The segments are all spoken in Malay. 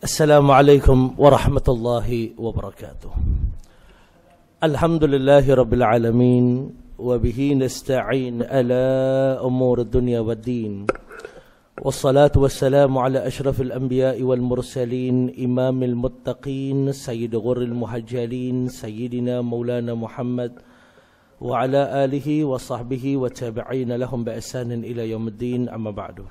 Assalamualaikum warahmatullahi wabarakatuh Alhamdulillahi rabbil alamin Wabihi nasta'in ala umur dunia wa din Wassalatu wassalamu ala ashrafil anbiya wal mursalin Imamil muttaqin Sayyid ghurril muhajjalin Sayyidina maulana muhammad Wa ala alihi wa sahbihi wa tabi'ina lahum ba'asanin ila yawmuddin Amma ba'du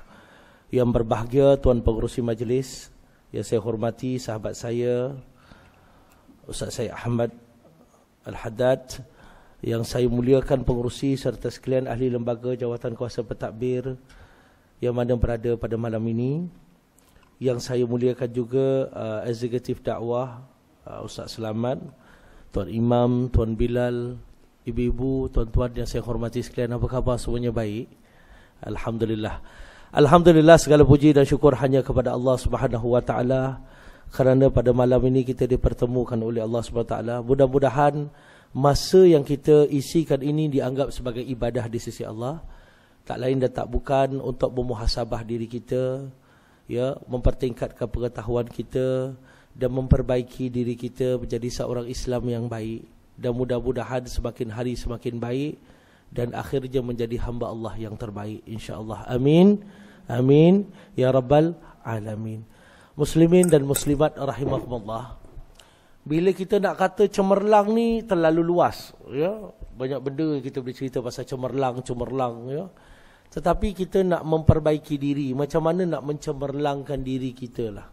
Yang berbahagia Tuan Pengurusi Majlis yang saya hormati sahabat saya Ustaz saya Ahmad Al-Haddad yang saya muliakan pengerusi serta sekalian ahli lembaga jawatan kuasa petakbir yang mana berada pada malam ini yang saya muliakan juga uh, eksekutif dakwah uh, Ustaz Selamat Tuan Imam, Tuan Bilal, ibu-ibu, tuan-tuan yang saya hormati sekalian apa khabar semuanya baik? Alhamdulillah. Alhamdulillah segala puji dan syukur hanya kepada Allah SWT Kerana pada malam ini kita dipertemukan oleh Allah SWT Mudah-mudahan masa yang kita isikan ini dianggap sebagai ibadah di sisi Allah Tak lain dan tak bukan untuk memuhasabah diri kita ya, Mempertingkatkan pengetahuan kita Dan memperbaiki diri kita menjadi seorang Islam yang baik Dan mudah-mudahan semakin hari semakin baik dan akhirnya menjadi hamba Allah yang terbaik insyaallah amin amin ya rabbal alamin muslimin dan muslimat rahimakumullah bila kita nak kata cemerlang ni terlalu luas ya banyak benda kita boleh cerita pasal cemerlang cemerlang ya tetapi kita nak memperbaiki diri macam mana nak mencemerlangkan diri kita lah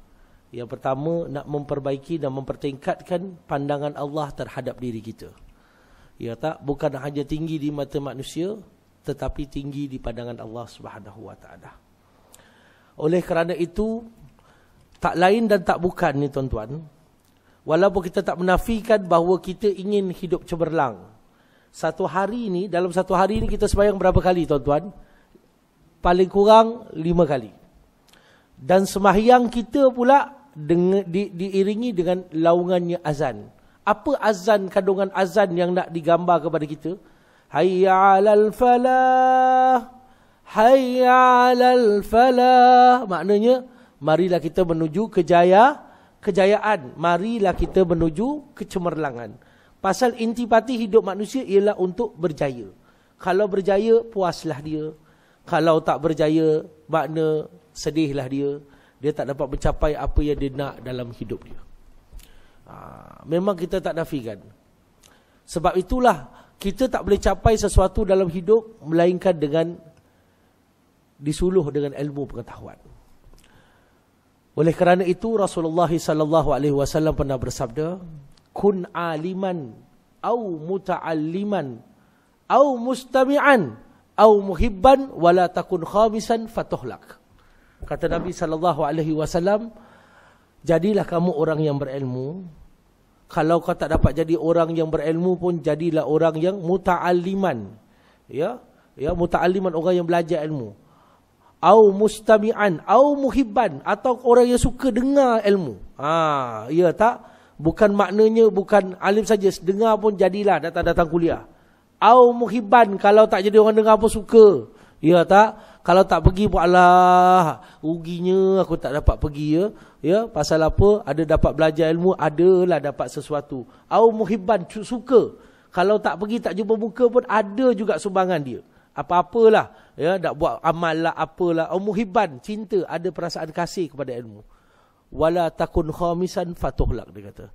yang pertama nak memperbaiki dan mempertingkatkan pandangan Allah terhadap diri kita Ya tak? Bukan hanya tinggi di mata manusia Tetapi tinggi di pandangan Allah SWT Oleh kerana itu Tak lain dan tak bukan ni tuan-tuan Walaupun kita tak menafikan bahawa kita ingin hidup cemerlang Satu hari ni, dalam satu hari ni kita sembahyang berapa kali tuan-tuan? Paling kurang lima kali Dan sembahyang kita pula dengan, di, diiringi dengan laungannya azan apa azan kandungan azan yang nak digambar kepada kita hayya alal falah hayya alal falah maknanya marilah kita menuju kejaya kejayaan marilah kita menuju kecemerlangan pasal intipati hidup manusia ialah untuk berjaya kalau berjaya puaslah dia kalau tak berjaya makna sedihlah dia dia tak dapat mencapai apa yang dia nak dalam hidup dia Ha, memang kita tak nafikan. Sebab itulah kita tak boleh capai sesuatu dalam hidup melainkan dengan disuluh dengan ilmu pengetahuan. Oleh kerana itu Rasulullah sallallahu alaihi wasallam pernah bersabda, "Kun aliman au muta'alliman au mustami'an au muhibban wala takun khamisan fatuhlak." Kata Nabi sallallahu alaihi wasallam, Jadilah kamu orang yang berilmu. Kalau kau tak dapat jadi orang yang berilmu pun jadilah orang yang muta'alliman. Ya. Ya, muta'alliman orang yang belajar ilmu. Au mustami'an, au muhibban atau orang yang suka dengar ilmu. Ha, ya tak? Bukan maknanya bukan alim saja, dengar pun jadilah datang-datang kuliah. Au muhibban kalau tak jadi orang dengar pun suka. Ya tak? kalau tak pergi pun lah ruginya aku tak dapat pergi ya ya pasal apa ada dapat belajar ilmu adalah dapat sesuatu au muhibban suka kalau tak pergi tak jumpa muka pun ada juga sumbangan dia apa-apalah ya nak buat amal lah apalah au muhibban cinta ada perasaan kasih kepada ilmu wala takun khamisan fatuhlak dia kata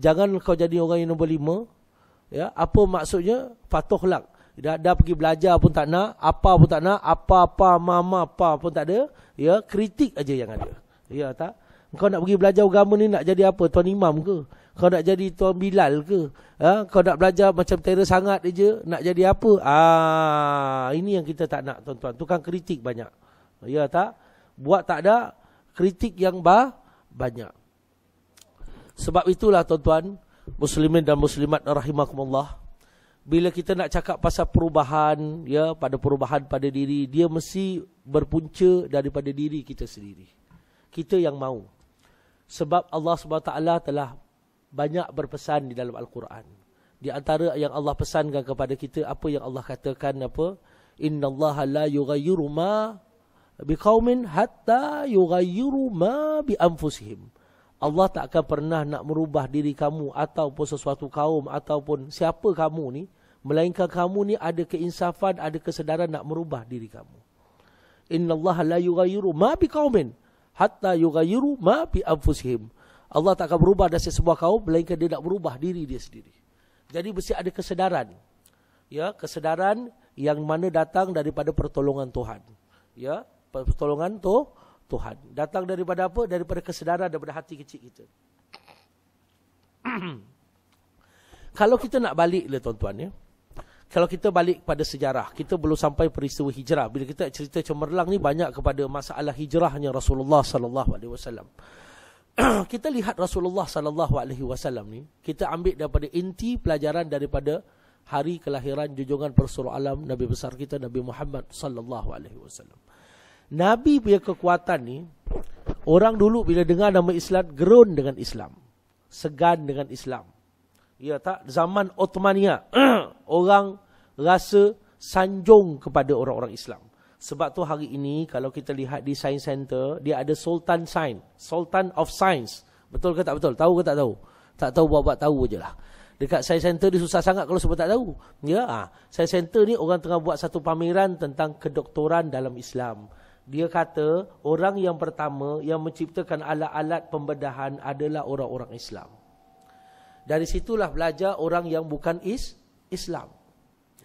jangan kau jadi orang yang nombor lima. ya apa maksudnya fatuhlak dah, dah pergi belajar pun tak nak, apa pun tak nak, apa-apa mama apa pun tak ada, ya kritik aja yang ada. Ya tak. Kau nak pergi belajar agama ni nak jadi apa? Tuan imam ke? Kau nak jadi tuan bilal ke? Ha? kau nak belajar macam terer sangat aja, nak jadi apa? Ah, ini yang kita tak nak tuan-tuan. Tukang kritik banyak. Ya tak? Buat tak ada kritik yang bah banyak. Sebab itulah tuan-tuan, muslimin dan muslimat rahimakumullah bila kita nak cakap pasal perubahan ya pada perubahan pada diri dia mesti berpunca daripada diri kita sendiri kita yang mahu sebab Allah Subhanahu SWT telah banyak berpesan di dalam al-Quran di antara yang Allah pesankan kepada kita apa yang Allah katakan apa innallaha la yughayyiru ma biqaumin hatta yughayyiru ma bi anfusihim Allah tak akan pernah nak merubah diri kamu ataupun sesuatu kaum ataupun siapa kamu ni melainkan kamu ni ada keinsafan ada kesedaran nak merubah diri kamu Inna Allah la yughayyiru ma bi biqaumin hatta yughayyiru ma bi anfusihim Allah tak akan berubah dari sebuah kaum melainkan dia nak berubah diri dia sendiri jadi mesti ada kesedaran ya kesedaran yang mana datang daripada pertolongan Tuhan ya pertolongan Tu. Tuhan. Datang daripada apa? Daripada kesedaran daripada hati kecil kita. kalau kita nak balik le lah, tuan-tuan ya. Kalau kita balik pada sejarah, kita belum sampai peristiwa hijrah. Bila kita cerita cemerlang ni banyak kepada masalah hijrahnya Rasulullah sallallahu alaihi wasallam. Kita lihat Rasulullah sallallahu alaihi wasallam ni, kita ambil daripada inti pelajaran daripada hari kelahiran junjungan Rasulullah Alam Nabi besar kita Nabi Muhammad sallallahu alaihi wasallam. Nabi punya kekuatan ni orang dulu bila dengar nama Islam gerun dengan Islam. Segan dengan Islam. Ya tak zaman Ottomania orang rasa sanjung kepada orang-orang Islam. Sebab tu hari ini kalau kita lihat di Science Center dia ada Sultan Sign, Sultan of Science. Betul ke tak betul? Tahu ke tak tahu? Tak tahu buat-buat tahu lah. Dekat Science Center dia susah sangat kalau sebab tak tahu. Ya, ah. Science Center ni orang tengah buat satu pameran tentang kedoktoran dalam Islam. Dia kata orang yang pertama yang menciptakan alat-alat pembedahan adalah orang-orang Islam. Dari situlah belajar orang yang bukan is Islam.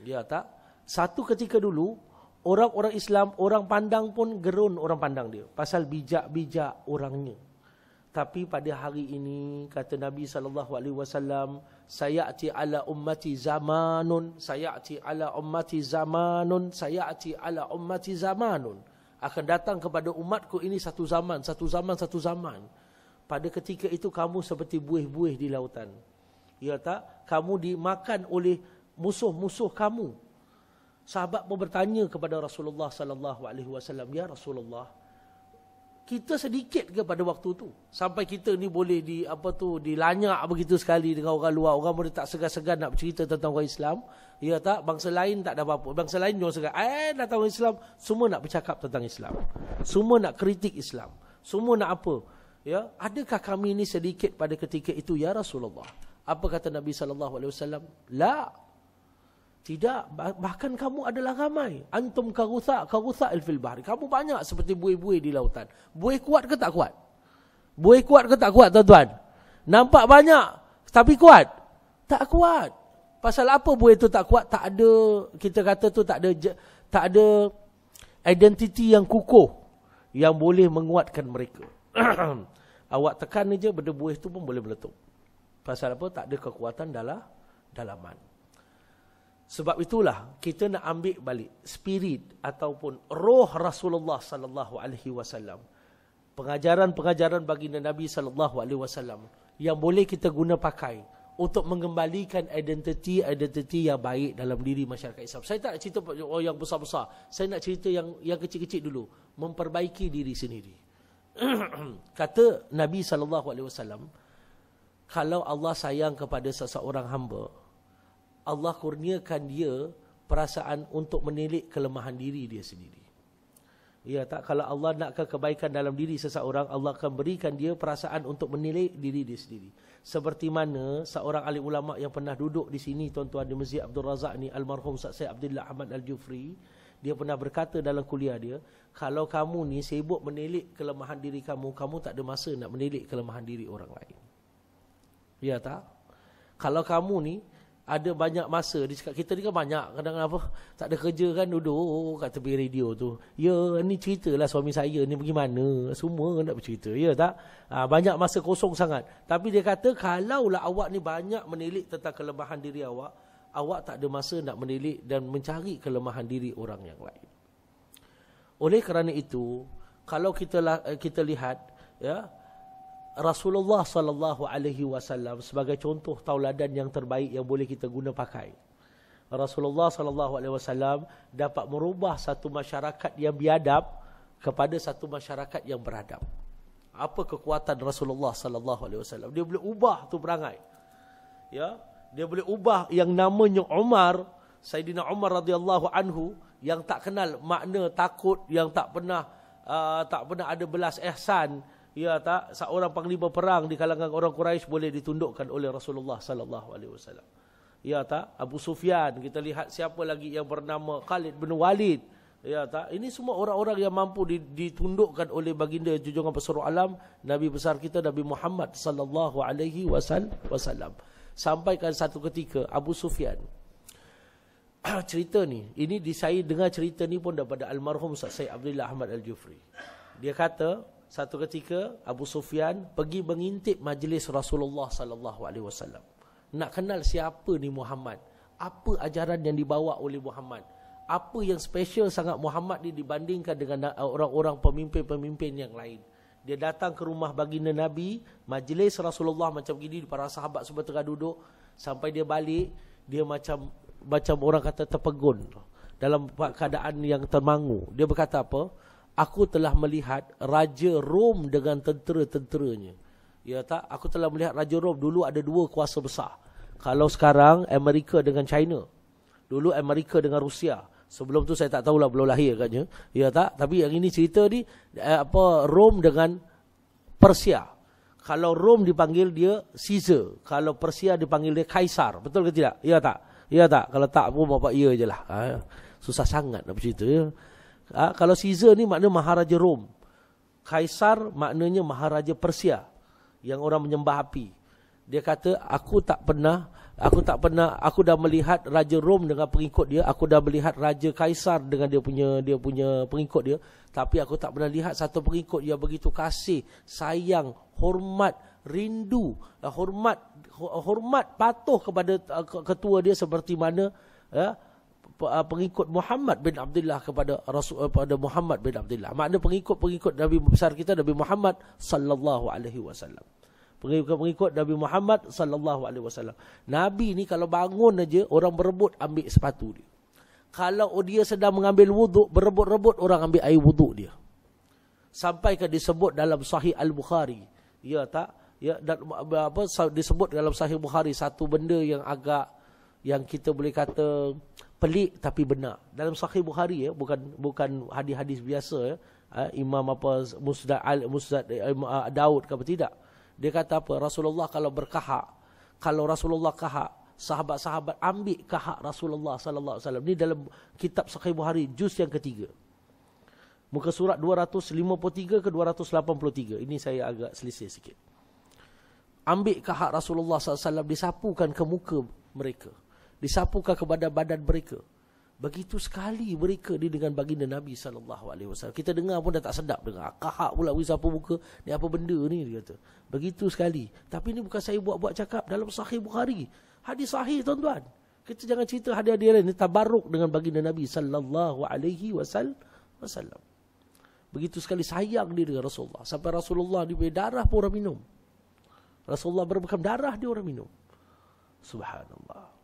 Ya tak? Satu ketika dulu orang-orang Islam orang pandang pun gerun orang pandang dia pasal bijak-bijak orangnya. Tapi pada hari ini kata Nabi sallallahu alaihi wasallam sayati ala ummati zamanun sayati ala ummati zamanun sayati ala ummati zamanun saya akan datang kepada umatku ini satu zaman, satu zaman, satu zaman. Pada ketika itu kamu seperti buih-buih di lautan. Ya tak? Kamu dimakan oleh musuh-musuh kamu. Sahabat pun bertanya kepada Rasulullah sallallahu alaihi wasallam, "Ya Rasulullah, kita sedikit ke pada waktu tu sampai kita ni boleh di apa tu dilanyak begitu sekali dengan orang luar orang boleh tak segan-segan nak bercerita tentang orang Islam ya tak bangsa lain tak ada apa-apa bangsa lain jangan segan eh datang tahu Islam semua nak bercakap tentang Islam semua nak kritik Islam semua nak apa ya adakah kami ni sedikit pada ketika itu ya Rasulullah apa kata Nabi sallallahu alaihi wasallam la tidak, bahkan kamu adalah ramai. Antum karusak, karusak ilfil bahari. Kamu banyak seperti buih-buih di lautan. Buih kuat ke tak kuat? Buih kuat ke tak kuat, tuan-tuan? Nampak banyak, tapi kuat? Tak kuat. Pasal apa buih itu tak kuat? Tak ada, kita kata tu tak ada tak ada identiti yang kukuh yang boleh menguatkan mereka. Awak tekan saja, benda buih itu pun boleh meletup. Pasal apa? Tak ada kekuatan dalam dalaman. Sebab itulah kita nak ambil balik spirit ataupun roh Rasulullah sallallahu alaihi wasallam. Pengajaran-pengajaran bagi Nabi sallallahu alaihi wasallam yang boleh kita guna pakai untuk mengembalikan identiti-identiti yang baik dalam diri masyarakat Islam. Saya tak cerita oh, yang besar-besar. Saya nak cerita yang yang kecil-kecil dulu. Memperbaiki diri sendiri. Kata Nabi sallallahu alaihi wasallam, kalau Allah sayang kepada seseorang hamba, Allah kurniakan dia perasaan untuk menilik kelemahan diri dia sendiri. Ya tak kalau Allah nak kebaikan dalam diri seseorang, Allah akan berikan dia perasaan untuk menilik diri dia sendiri. Seperti mana seorang alim ulama yang pernah duduk di sini tuan-tuan di Masjid Abdul Razak ni almarhum Ustaz Syed Abdullah Ahmad Al-Jufri, dia pernah berkata dalam kuliah dia, kalau kamu ni sibuk menilik kelemahan diri kamu, kamu tak ada masa nak menilik kelemahan diri orang lain. Ya tak? Kalau kamu ni ada banyak masa dia cakap kita ni kan banyak kadang-kadang apa tak ada kerja kan duduk oh, oh, oh, kat tepi radio tu ya ni ceritalah suami saya ni pergi mana semua nak bercerita ya tak ha, banyak masa kosong sangat tapi dia kata kalau lah awak ni banyak menilik tentang kelemahan diri awak awak tak ada masa nak menilik dan mencari kelemahan diri orang yang lain oleh kerana itu kalau kita eh, kita lihat ya Rasulullah sallallahu alaihi wasallam sebagai contoh tauladan yang terbaik yang boleh kita guna pakai. Rasulullah sallallahu alaihi wasallam dapat merubah satu masyarakat yang biadab kepada satu masyarakat yang beradab. Apa kekuatan Rasulullah sallallahu alaihi wasallam? Dia boleh ubah tu perangai. Ya, dia boleh ubah yang namanya Umar, Saidina Umar radhiyallahu anhu yang tak kenal makna takut yang tak pernah uh, tak pernah ada belas ihsan ya tak seorang panglima perang di kalangan orang Quraisy boleh ditundukkan oleh Rasulullah sallallahu alaihi wasallam. Ya tak Abu Sufyan kita lihat siapa lagi yang bernama Khalid bin Walid. Ya tak ini semua orang-orang yang mampu ditundukkan oleh baginda junjungan besar alam Nabi besar kita Nabi Muhammad sallallahu alaihi wasallam. Sampaikan satu ketika Abu Sufyan cerita ni ini saya dengar cerita ni pun daripada almarhum Ustaz Said Abdullah Ahmad Al-Jufri. Dia kata satu ketika Abu Sufyan pergi mengintip majlis Rasulullah sallallahu alaihi wasallam. Nak kenal siapa ni Muhammad? Apa ajaran yang dibawa oleh Muhammad? Apa yang special sangat Muhammad ni dibandingkan dengan orang-orang pemimpin-pemimpin yang lain? Dia datang ke rumah baginda Nabi, majlis Rasulullah macam gini para sahabat semua tengah duduk sampai dia balik, dia macam macam orang kata terpegun dalam keadaan yang termangu. Dia berkata apa? aku telah melihat raja Rom dengan tentera-tenteranya. Ya tak, aku telah melihat raja Rom dulu ada dua kuasa besar. Kalau sekarang Amerika dengan China. Dulu Amerika dengan Rusia. Sebelum tu saya tak tahulah belum lahir katanya. Ya tak, tapi yang ini cerita ni eh, apa Rom dengan Persia. Kalau Rom dipanggil dia Caesar, kalau Persia dipanggil dia Kaisar. Betul ke tidak? Ya tak. Ya tak, kalau tak pun bapak ya jelah. Ha, susah sangat nak bercerita ya. Ha, kalau Caesar ni maknanya Maharaja Rom. Kaisar maknanya Maharaja Persia. Yang orang menyembah api. Dia kata, aku tak pernah, aku tak pernah, aku dah melihat Raja Rom dengan pengikut dia. Aku dah melihat Raja Kaisar dengan dia punya dia punya pengikut dia. Tapi aku tak pernah lihat satu pengikut yang begitu kasih, sayang, hormat, rindu, hormat, hormat patuh kepada ketua dia seperti mana. Ya, Ah, pengikut Muhammad bin Abdullah kepada Rasul kepada eh, Muhammad bin Abdullah. Makna pengikut-pengikut Nabi besar kita Nabi Muhammad sallallahu alaihi wasallam. Pengikut-pengikut Nabi Muhammad sallallahu alaihi wasallam. Nabi ni kalau bangun aja orang berebut ambil sepatu dia. Kalau dia sedang mengambil wuduk berebut-rebut orang ambil air wuduk dia. Sampai ke disebut dalam Sahih Al-Bukhari. Ya tak? Ya dan apa disebut dalam Sahih Bukhari satu benda yang agak yang kita boleh kata pelik tapi benar. Dalam Sahih Bukhari ya, bukan bukan hadis-hadis biasa ya. Uh, Imam apa Musnad Al Musnad uh, eh, eh, Daud ke tidak. Dia kata apa? Rasulullah kalau berkahak, kalau Rasulullah kahak, sahabat-sahabat ambil kahak Rasulullah sallallahu alaihi wasallam. Ni dalam kitab Sahih Bukhari juz yang ketiga. Muka surat 253 ke 283. Ini saya agak selisih sikit. Ambil kahak Rasulullah sallallahu alaihi wasallam disapukan ke muka mereka disapukan kepada badan mereka. Begitu sekali mereka di dengan baginda Nabi SAW. Kita dengar pun dah tak sedap dengar. Kahak pula pergi sapu muka. Ni apa benda ni dia kata. Begitu sekali. Tapi ni bukan saya buat-buat cakap. Dalam sahih Bukhari. Hadis sahih tuan-tuan. Kita jangan cerita hadiah hadis lain. Ni tabaruk dengan baginda Nabi SAW. Begitu sekali sayang dia dengan Rasulullah. Sampai Rasulullah dia punya darah pun orang minum. Rasulullah berbekam darah dia orang minum. Subhanallah.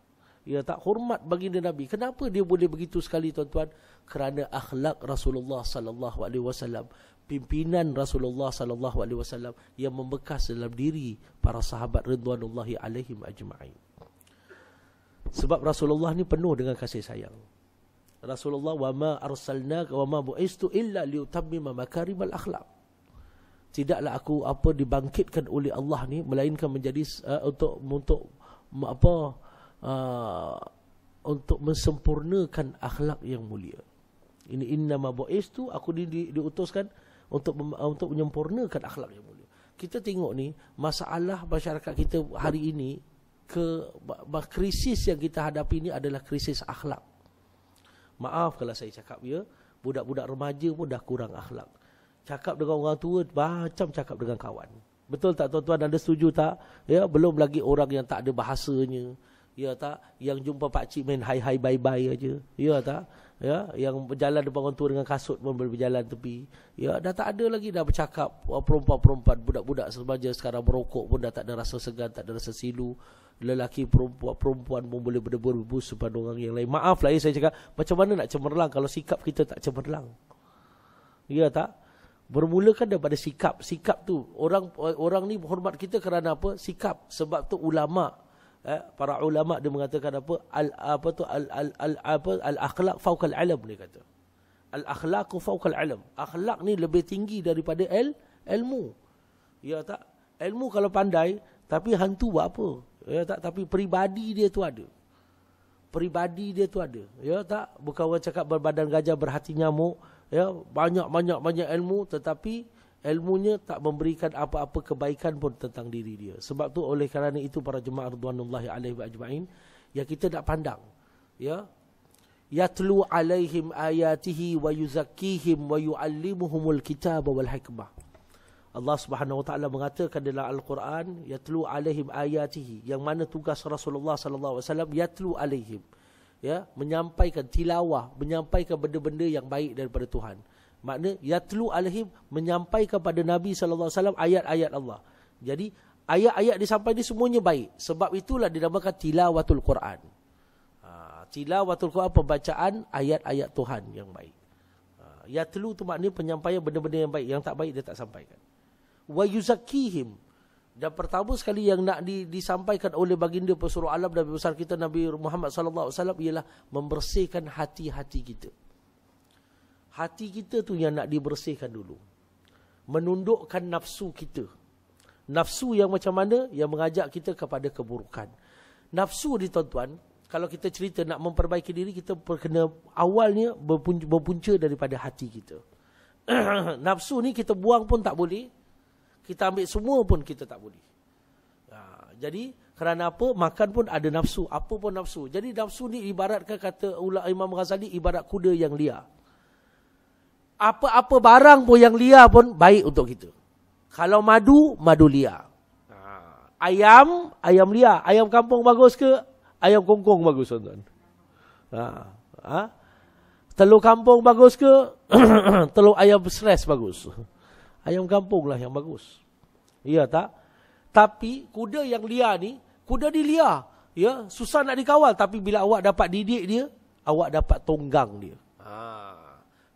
Ya tak hormat baginda Nabi. Kenapa dia boleh begitu sekali tuan-tuan? Kerana akhlak Rasulullah sallallahu alaihi wasallam, pimpinan Rasulullah sallallahu alaihi wasallam yang membekas dalam diri para sahabat ridwanullahi alaihim ajma'in. Sebab Rasulullah ni penuh dengan kasih sayang. Rasulullah wa ma arsalnaka wa ma bu'istu illa liutammima makarimal akhlak. Tidaklah aku apa dibangkitkan oleh Allah ni melainkan menjadi uh, untuk untuk apa Uh, untuk mensempurnakan akhlak yang mulia. Ini inna ma tu. aku di, di, diutuskan untuk uh, untuk menyempurnakan akhlak yang mulia. Kita tengok ni masalah masyarakat kita hari ini ke krisis yang kita hadapi ni adalah krisis akhlak. Maaf kalau saya cakap ya, budak-budak remaja pun dah kurang akhlak. Cakap dengan orang tua macam cakap dengan kawan. Betul tak tuan-tuan anda setuju tak? Ya, belum lagi orang yang tak ada bahasanya. Ya tak? Yang jumpa pakcik main hai-hai bye-bye aja. Ya tak? Ya, yang berjalan depan orang tua dengan kasut pun berjalan tepi. Ya, dah tak ada lagi dah bercakap uh, perempuan-perempuan budak-budak sebaja sekarang merokok pun dah tak ada rasa segan, tak ada rasa silu. Lelaki perempuan-perempuan pun boleh berdebur bus depan orang yang lain. Maaf lah ya saya cakap, macam mana nak cemerlang kalau sikap kita tak cemerlang? Ya tak? Bermula kan daripada sikap. Sikap tu, orang orang ni hormat kita kerana apa? Sikap. Sebab tu ulama' eh, para ulama dia mengatakan apa al apa tu al al, al apa al akhlaq fawqal ilm dia kata al akhlaqu fawqal ilm akhlak ni lebih tinggi daripada el ilmu ya tak ilmu kalau pandai tapi hantu buat apa ya tak tapi peribadi dia tu ada peribadi dia tu ada ya tak bukan orang cakap berbadan gajah berhati nyamuk ya banyak-banyak banyak ilmu tetapi ilmunya tak memberikan apa-apa kebaikan pun tentang diri dia. Sebab tu oleh kerana itu para jemaah radhwanullahi alaihi ajmain ya kita nak pandang. Ya. Yatlu alaihim ayatihi wa yuzakkihim wa yuallimuhumul kitaba wal hikmah. Allah Subhanahu wa taala mengatakan dalam al-Quran yatlu alaihim ayatihi yang mana tugas Rasulullah sallallahu alaihi wasallam yatlu alaihim ya menyampaikan tilawah menyampaikan benda-benda yang baik daripada Tuhan. Makna yatlu alaihim menyampaikan kepada Nabi sallallahu alaihi wasallam ayat-ayat Allah. Jadi ayat-ayat disampaikan ini semuanya baik. Sebab itulah dinamakan tilawatul Quran. Ha, tilawatul Quran pembacaan ayat-ayat Tuhan yang baik. Ha, yatlu tu maknanya penyampaian benda-benda yang baik. Yang tak baik dia tak sampaikan. Wa yuzakihim. Dan pertama sekali yang nak di, disampaikan oleh baginda pesuruh alam Nabi besar kita Nabi Muhammad saw ialah membersihkan hati-hati kita. Hati kita tu yang nak dibersihkan dulu. Menundukkan nafsu kita. Nafsu yang macam mana? Yang mengajak kita kepada keburukan. Nafsu ni tuan-tuan, kalau kita cerita nak memperbaiki diri, kita kena awalnya berpunca, berpunca daripada hati kita. nafsu ni kita buang pun tak boleh. Kita ambil semua pun kita tak boleh. Ha, jadi, kerana apa? Makan pun ada nafsu. Apa pun nafsu. Jadi nafsu ni ibaratkan kata Ula Imam Ghazali, ibarat kuda yang liar apa-apa barang pun yang liar pun baik untuk kita. Kalau madu, madu liar. Ha. Ayam, ayam liar. Ayam kampung bagus ke? Ayam kongkong bagus, tuan-tuan. Ha. Ha? Telur kampung bagus ke? Telur ayam stres bagus. Ayam kampung lah yang bagus. Ya tak? Tapi kuda yang liar ni, kuda dia liar. Ya? Susah nak dikawal. Tapi bila awak dapat didik dia, awak dapat tonggang dia. Haa.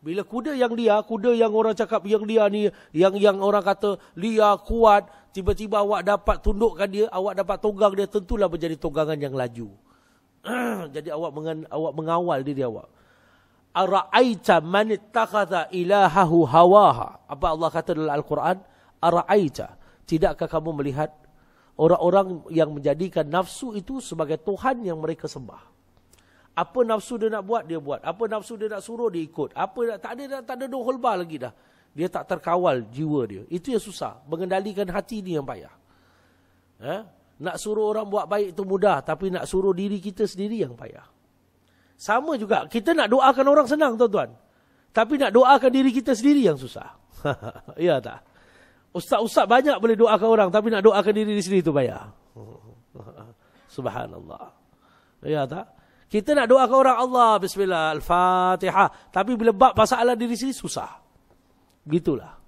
Bila kuda yang dia, kuda yang orang cakap yang dia ni, yang yang orang kata dia kuat, tiba-tiba awak dapat tundukkan dia, awak dapat tonggang dia, tentulah menjadi tonggangan yang laju. Jadi awak mengen, awak mengawal diri awak. Ara'aita man ittakhadha ilahahu hawaha. Apa Allah kata dalam Al-Quran? Ara'aita. Tidakkah kamu melihat orang-orang yang menjadikan nafsu itu sebagai Tuhan yang mereka sembah? Apa nafsu dia nak buat, dia buat. Apa nafsu dia nak suruh, dia ikut. Apa dah, tak ada, tak ada dua khulbah lagi dah. Dia tak terkawal jiwa dia. Itu yang susah. Mengendalikan hati ni yang payah. Eh? Nak suruh orang buat baik itu mudah. Tapi nak suruh diri kita sendiri yang payah. Sama juga. Kita nak doakan orang senang, tuan-tuan. Tapi nak doakan diri kita sendiri yang susah. ya tak? Ustaz-ustaz banyak boleh doakan orang. Tapi nak doakan diri sendiri itu payah. Subhanallah. Ya tak? Kita nak doa ke orang Allah bismillah al-Fatihah tapi bila bab masalah diri sini susah. Gitulah.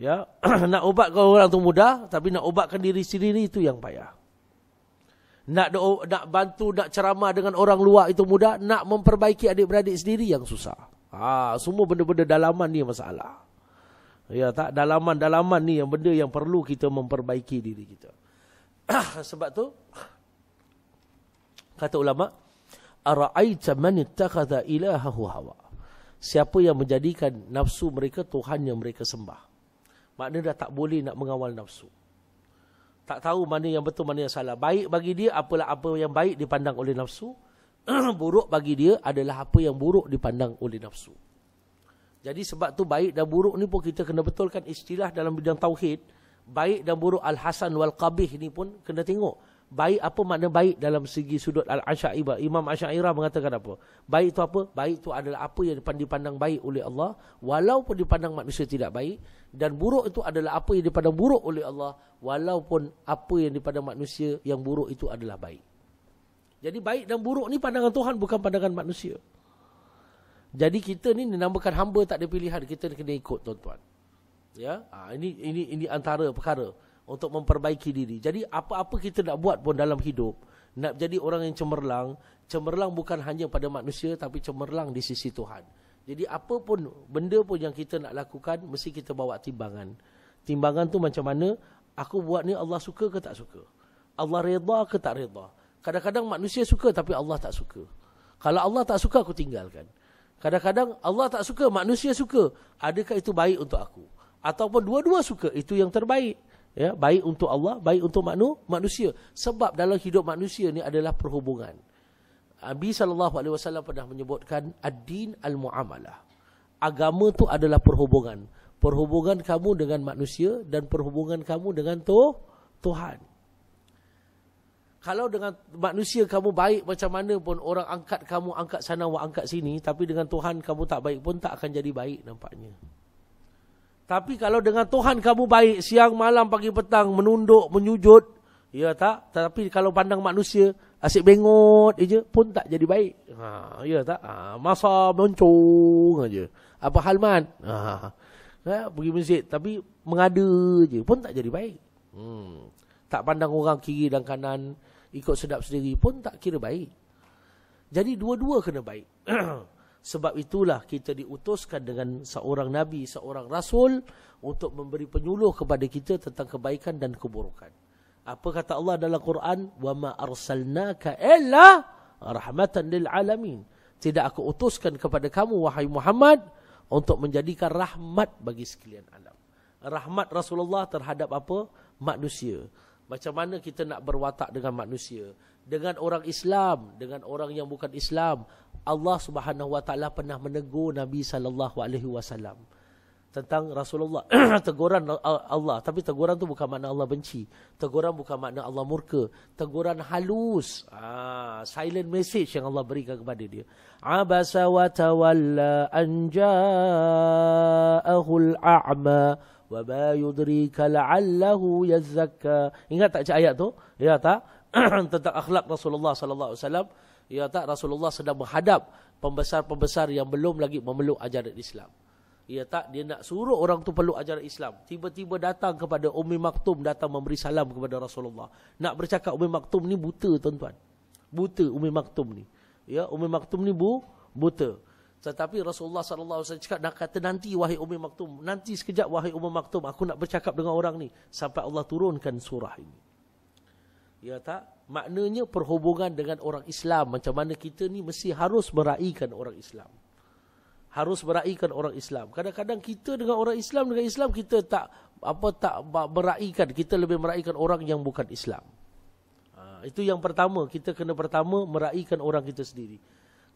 Ya, nak ubat ke orang tu mudah tapi nak ubatkan diri sendiri itu yang payah. Nak do nak bantu nak ceramah dengan orang luar itu mudah, nak memperbaiki adik-beradik sendiri yang susah. Ha, semua benda-benda dalaman ni masalah. Ya, tak dalaman-dalaman ni yang benda yang perlu kita memperbaiki diri kita. Sebab tu kata ulama araaita man ittakhadha ilahahu hawa siapa yang menjadikan nafsu mereka tuhan yang mereka sembah maknanya dah tak boleh nak mengawal nafsu tak tahu mana yang betul mana yang salah baik bagi dia apalah apa yang baik dipandang oleh nafsu buruk bagi dia adalah apa yang buruk dipandang oleh nafsu jadi sebab tu baik dan buruk ni pun kita kena betulkan istilah dalam bidang tauhid baik dan buruk al-hasan wal-qabih ni pun kena tengok baik apa makna baik dalam segi sudut al-asy'ibah imam asy'ira mengatakan apa baik itu apa baik itu adalah apa yang dipandang baik oleh Allah walaupun dipandang manusia tidak baik dan buruk itu adalah apa yang dipandang buruk oleh Allah walaupun apa yang dipandang manusia yang buruk itu adalah baik jadi baik dan buruk ni pandangan Tuhan bukan pandangan manusia jadi kita ni dinamakan hamba tak ada pilihan kita kena ikut tuan-tuan ya ha, ini ini ini antara perkara untuk memperbaiki diri. Jadi apa-apa kita nak buat pun dalam hidup, nak jadi orang yang cemerlang, cemerlang bukan hanya pada manusia tapi cemerlang di sisi Tuhan. Jadi apa pun benda pun yang kita nak lakukan mesti kita bawa timbangan. Timbangan tu macam mana? Aku buat ni Allah suka ke tak suka? Allah redha ke tak redha? Kadang-kadang manusia suka tapi Allah tak suka. Kalau Allah tak suka aku tinggalkan. Kadang-kadang Allah tak suka manusia suka. Adakah itu baik untuk aku? Ataupun dua-dua suka itu yang terbaik ya baik untuk Allah baik untuk manu, manusia sebab dalam hidup manusia ni adalah perhubungan Nabi sallallahu alaihi wasallam pernah menyebutkan ad-din al-muamalah agama tu adalah perhubungan perhubungan kamu dengan manusia dan perhubungan kamu dengan tu, Tuhan kalau dengan manusia kamu baik macam mana pun orang angkat kamu angkat sana wa angkat sini tapi dengan Tuhan kamu tak baik pun tak akan jadi baik nampaknya tapi kalau dengan Tuhan kamu baik, siang, malam, pagi, petang, menunduk, menyujud, ya tak? Tapi kalau pandang manusia, asyik bengot aja pun tak jadi baik. Ha, ya tak? Ha, masa mencung aja. Apa hal man? Ha, ha. ha pergi masjid tapi mengada aja pun tak jadi baik. Hmm. Tak pandang orang kiri dan kanan, ikut sedap sendiri pun tak kira baik. Jadi dua-dua kena baik. Sebab itulah kita diutuskan dengan seorang Nabi, seorang Rasul untuk memberi penyuluh kepada kita tentang kebaikan dan keburukan. Apa kata Allah dalam Quran? وَمَا أَرْسَلْنَاكَ إِلَّا رَحْمَةً لِلْعَالَمِينَ Tidak aku utuskan kepada kamu, wahai Muhammad, untuk menjadikan rahmat bagi sekalian alam. Rahmat Rasulullah terhadap apa? Manusia. Macam mana kita nak berwatak dengan manusia? Manusia dengan orang Islam, dengan orang yang bukan Islam. Allah Subhanahu Wa Taala pernah menegur Nabi Sallallahu Alaihi Wasallam tentang Rasulullah teguran Allah tapi teguran tu bukan makna Allah benci teguran bukan makna Allah murka teguran halus ah silent message yang Allah berikan kepada dia abasa wa tawalla an ja'ahu al'ama wa ba yudrika la'allahu yazzakka ingat tak ayat tu ya tak tentang akhlak Rasulullah sallallahu alaihi wasallam ya tak Rasulullah sedang menghadap pembesar-pembesar yang belum lagi memeluk ajaran Islam. Ya tak dia nak suruh orang tu peluk ajaran Islam. Tiba-tiba datang kepada Ummi Maktum datang memberi salam kepada Rasulullah. Nak bercakap Ummi Maktum ni buta tuan-tuan. Buta Ummi Maktum ni. Ya Ummi Maktum ni bu buta. Tetapi Rasulullah sallallahu alaihi wasallam cakap nak kata nanti wahai Ummi Maktum, nanti sekejap wahai Ummi Maktum aku nak bercakap dengan orang ni sampai Allah turunkan surah ini. Ya tak? Maknanya perhubungan dengan orang Islam. Macam mana kita ni mesti harus meraihkan orang Islam. Harus meraihkan orang Islam. Kadang-kadang kita dengan orang Islam, dengan Islam kita tak apa tak meraihkan. Kita lebih meraihkan orang yang bukan Islam. Ha, itu yang pertama. Kita kena pertama meraihkan orang kita sendiri.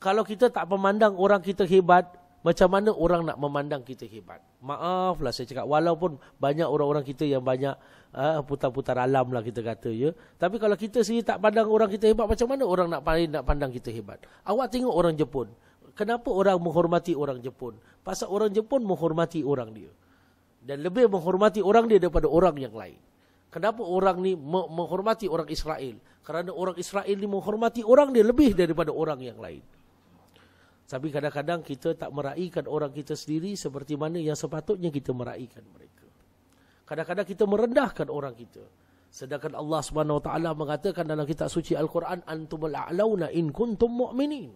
Kalau kita tak memandang orang kita hebat, macam mana orang nak memandang kita hebat? Maaflah saya cakap. Walaupun banyak orang-orang kita yang banyak Ah, putar-putar alam lah kita kata ya. Tapi kalau kita sendiri tak pandang orang kita hebat, macam mana orang nak pandang, nak pandang kita hebat? Awak tengok orang Jepun. Kenapa orang menghormati orang Jepun? Pasal orang Jepun menghormati orang dia. Dan lebih menghormati orang dia daripada orang yang lain. Kenapa orang ni menghormati orang Israel? Kerana orang Israel ni menghormati orang dia lebih daripada orang yang lain. Tapi kadang-kadang kita tak meraihkan orang kita sendiri seperti mana yang sepatutnya kita meraihkan mereka. Kadang-kadang kita merendahkan orang kita. Sedangkan Allah Subhanahu Wa Taala mengatakan dalam kitab suci Al-Quran antumul a'launa in kuntum mu'minin.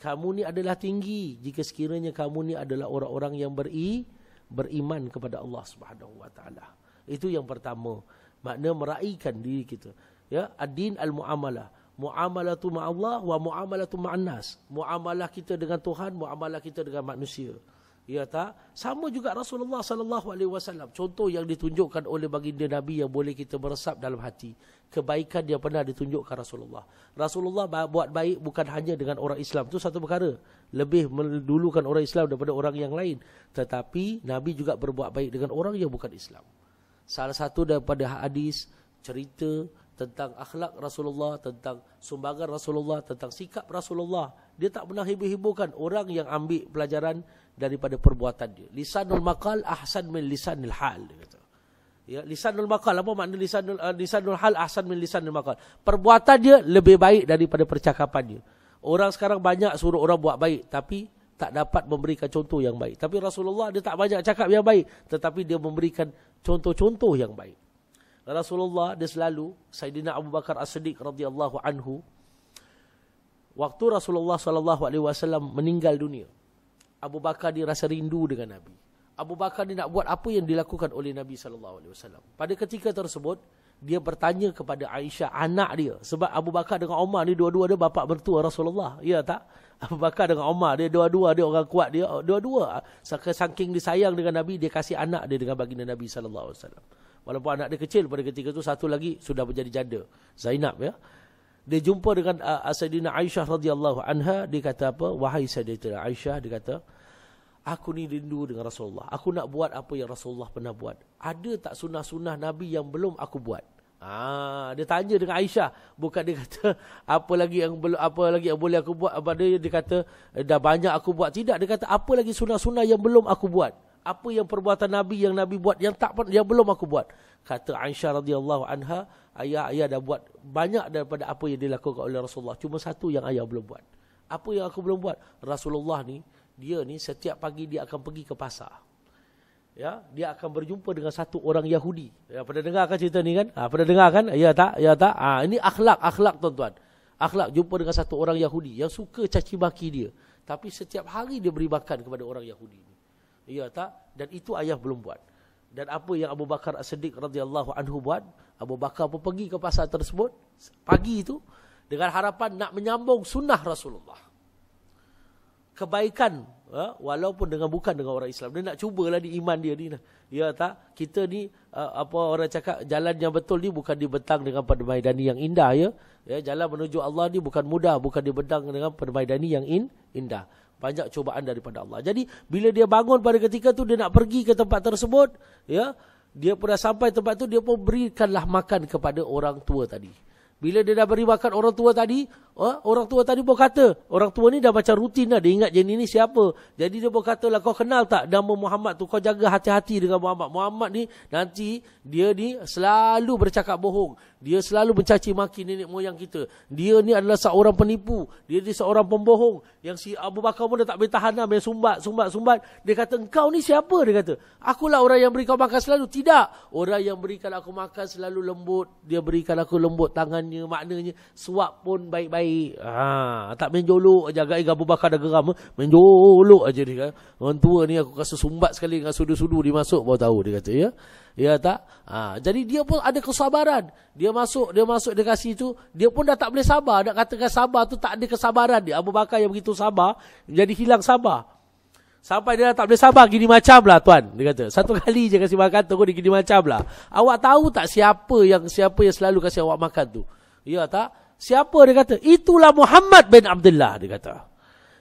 Kamu ni adalah tinggi jika sekiranya kamu ni adalah orang-orang yang beri beriman kepada Allah Subhanahu Wa Taala. Itu yang pertama. Makna meraihkan diri kita. Ya, ad-din al-muamalah. Muamalah tu ma'allah wa muamalah tu ma'annas. Muamalah kita dengan Tuhan, muamalah kita dengan manusia. Ya tak? Sama juga Rasulullah sallallahu alaihi wasallam. Contoh yang ditunjukkan oleh baginda Nabi yang boleh kita meresap dalam hati. Kebaikan dia pernah ditunjukkan Rasulullah. Rasulullah buat baik bukan hanya dengan orang Islam. Itu satu perkara. Lebih mendulukan orang Islam daripada orang yang lain. Tetapi Nabi juga berbuat baik dengan orang yang bukan Islam. Salah satu daripada hadis, cerita tentang akhlak Rasulullah, tentang sumbangan Rasulullah, tentang sikap Rasulullah. Dia tak pernah hibur-hiburkan orang yang ambil pelajaran daripada perbuatan dia. Lisanul maqal ahsan min lisanil hal. Ya, lisanul maqal apa makna lisanul uh, lisanul hal ahsan min lisanil maqal? Perbuatan dia lebih baik daripada percakapan dia. Orang sekarang banyak suruh orang buat baik tapi tak dapat memberikan contoh yang baik. Tapi Rasulullah dia tak banyak cakap yang baik tetapi dia memberikan contoh-contoh yang baik. Rasulullah dia selalu Sayyidina Abu Bakar As-Siddiq radhiyallahu anhu waktu Rasulullah sallallahu alaihi wasallam meninggal dunia Abu Bakar dia rasa rindu dengan Nabi. Abu Bakar dia nak buat apa yang dilakukan oleh Nabi sallallahu alaihi wasallam. Pada ketika tersebut, dia bertanya kepada Aisyah anak dia sebab Abu Bakar dengan Umar ni dua-dua dia bapa mertua Rasulullah. Ya tak? Abu Bakar dengan Umar dia dua-dua dia orang kuat dia dua-dua saking saking disayang dengan Nabi dia kasih anak dia dengan baginda Nabi sallallahu alaihi wasallam. Walaupun anak dia kecil pada ketika itu satu lagi sudah menjadi janda, Zainab ya dia jumpa dengan uh, ah, ah, Sayyidina Aisyah radhiyallahu anha dia kata apa wahai Sayyidina Aisyah dia kata aku ni rindu dengan Rasulullah aku nak buat apa yang Rasulullah pernah buat ada tak sunnah-sunnah nabi yang belum aku buat ah dia tanya dengan Aisyah bukan dia kata apa lagi yang belum apa lagi yang boleh aku buat apa dia dia kata dah banyak aku buat tidak dia kata apa lagi sunnah-sunnah yang belum aku buat apa yang perbuatan nabi yang nabi buat yang tak yang belum aku buat kata Aisyah radhiyallahu anha ayah-ayah dah buat banyak daripada apa yang dilakukan oleh Rasulullah. Cuma satu yang ayah belum buat. Apa yang aku belum buat? Rasulullah ni, dia ni setiap pagi dia akan pergi ke pasar. Ya, dia akan berjumpa dengan satu orang Yahudi. Ya, pada dengar kan cerita ni kan? Ha, pada dengar kan? Ya tak? Ya tak? Ha, ini akhlak, akhlak tuan-tuan. Akhlak jumpa dengan satu orang Yahudi yang suka caci maki dia. Tapi setiap hari dia beri makan kepada orang Yahudi. Ya tak? Dan itu ayah belum buat. Dan apa yang Abu Bakar As-Siddiq radhiyallahu anhu buat? Abu Bakar pun pergi ke pasar tersebut pagi itu dengan harapan nak menyambung sunnah Rasulullah. Kebaikan ha? walaupun dengan bukan dengan orang Islam dia nak cubalah di iman dia ni. Lah. Ya tak kita ni ha, apa orang cakap jalan yang betul ni bukan di betang dengan permaidani yang indah ya. Ya jalan menuju Allah ni bukan mudah bukan di betang dengan permaidani yang in, indah. Banyak cubaan daripada Allah. Jadi bila dia bangun pada ketika tu dia nak pergi ke tempat tersebut ya dia pun dah sampai tempat tu dia pun berikanlah makan kepada orang tua tadi. Bila dia dah beri makan orang tua tadi, Ha? orang tua tadi pun kata, orang tua ni dah baca rutin lah, dia ingat jenis ni siapa. Jadi dia pun kata lah, kau kenal tak nama Muhammad tu, kau jaga hati-hati dengan Muhammad. Muhammad ni nanti dia ni selalu bercakap bohong. Dia selalu mencaci maki nenek moyang kita. Dia ni adalah seorang penipu. Dia ni seorang pembohong. Yang si Abu Bakar pun dah tak boleh tahan lah. Main sumbat, sumbat, sumbat. Dia kata, engkau ni siapa? Dia kata, akulah orang yang beri kau makan selalu. Tidak. Orang yang berikan aku makan selalu lembut. Dia berikan aku lembut tangannya. Maknanya, suap pun baik-baik sampai ha, tak main jolok aja agak gabu bakar dah geram main jolok aja dia orang tua ni aku rasa sumbat sekali dengan sudu-sudu dimasuk baru tahu dia kata ya ya tak ha, jadi dia pun ada kesabaran dia masuk dia masuk dekat situ. dia pun dah tak boleh sabar nak katakan sabar tu tak ada kesabaran dia Abu Bakar yang begitu sabar jadi hilang sabar Sampai dia tak boleh sabar gini macam lah tuan Dia kata Satu kali je kasih makan tu Dia gini macam lah Awak tahu tak siapa yang Siapa yang selalu kasih awak makan tu Ya tak Siapa dia kata? Itulah Muhammad bin Abdullah dia kata.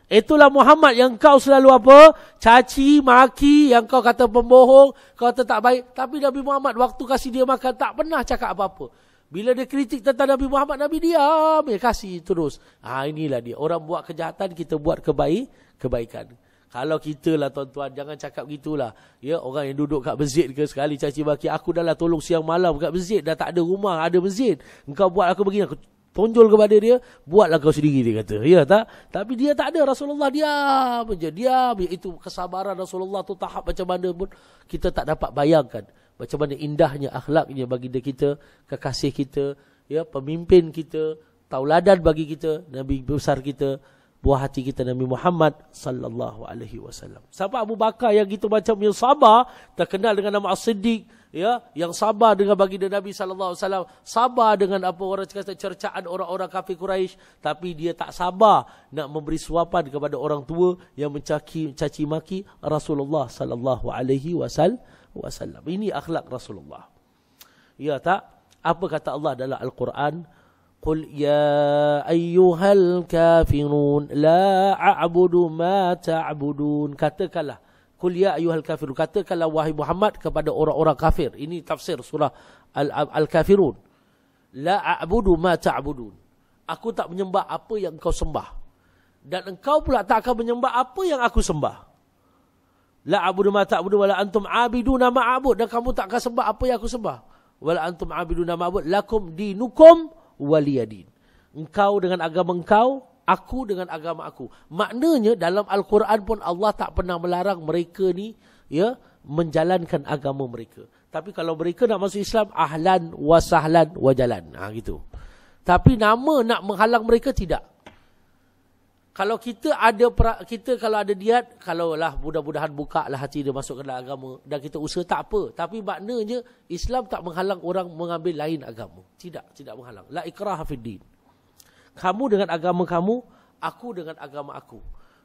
Itulah Muhammad yang kau selalu apa? Caci, maki, yang kau kata pembohong, kau kata tak baik. Tapi Nabi Muhammad waktu kasih dia makan tak pernah cakap apa-apa. Bila dia kritik tentang Nabi Muhammad, Nabi diam, dia kasih terus. Ah ha, inilah dia. Orang buat kejahatan, kita buat kebaik, kebaikan. Kalau kita lah tuan-tuan, jangan cakap gitulah. Ya, orang yang duduk kat masjid ke sekali caci maki, aku dah lah tolong siang malam kat masjid, dah tak ada rumah, ada masjid. Engkau buat aku begini, aku tonjol kepada dia, buatlah kau sendiri dia kata. Ya tak? Tapi dia tak ada Rasulullah dia apa dia itu kesabaran Rasulullah tu tahap macam mana pun kita tak dapat bayangkan macam mana indahnya akhlaknya bagi dia kita, kekasih kita, ya pemimpin kita, tauladan bagi kita, nabi besar kita, buah hati kita Nabi Muhammad sallallahu alaihi wasallam. Siapa Abu Bakar yang gitu macam yang sabar, terkenal dengan nama As-Siddiq, ya yang sabar dengan baginda Nabi sallallahu alaihi wasallam sabar dengan apa orang cakap cercaan orang-orang kafir Quraisy tapi dia tak sabar nak memberi suapan kepada orang tua yang mencaci caci maki Rasulullah sallallahu alaihi wasallam ini akhlak Rasulullah ya tak apa kata Allah dalam al-Quran Qul ya ayyuhal kafirun la a'budu ma ta'budun katakanlah Qul ya ayyuhal kafirun. Katakanlah wahai Muhammad kepada orang-orang kafir. Ini tafsir surah Al-Kafirun. -Al La a'budu ma ta'budun. Aku tak menyembah apa yang kau sembah. Dan engkau pula tak akan menyembah apa yang aku sembah. La a'budu ma ta'budun wala antum abidu ma a'bud dan kamu tak akan sembah apa yang aku sembah. Wala antum abiduna ma a'bud lakum dinukum waliyadin. Engkau dengan agama engkau aku dengan agama aku. Maknanya dalam Al-Quran pun Allah tak pernah melarang mereka ni ya menjalankan agama mereka. Tapi kalau mereka nak masuk Islam, ahlan wa sahlan wa jalan. Ha, gitu. Tapi nama nak menghalang mereka tidak. Kalau kita ada kita kalau ada diat, kalaulah mudah-mudahan buka lah hati dia masuk ke dalam agama dan kita usaha tak apa. Tapi maknanya Islam tak menghalang orang mengambil lain agama. Tidak, tidak menghalang. La ikrah hafidin. Kamu dengan agama kamu, aku dengan agama aku.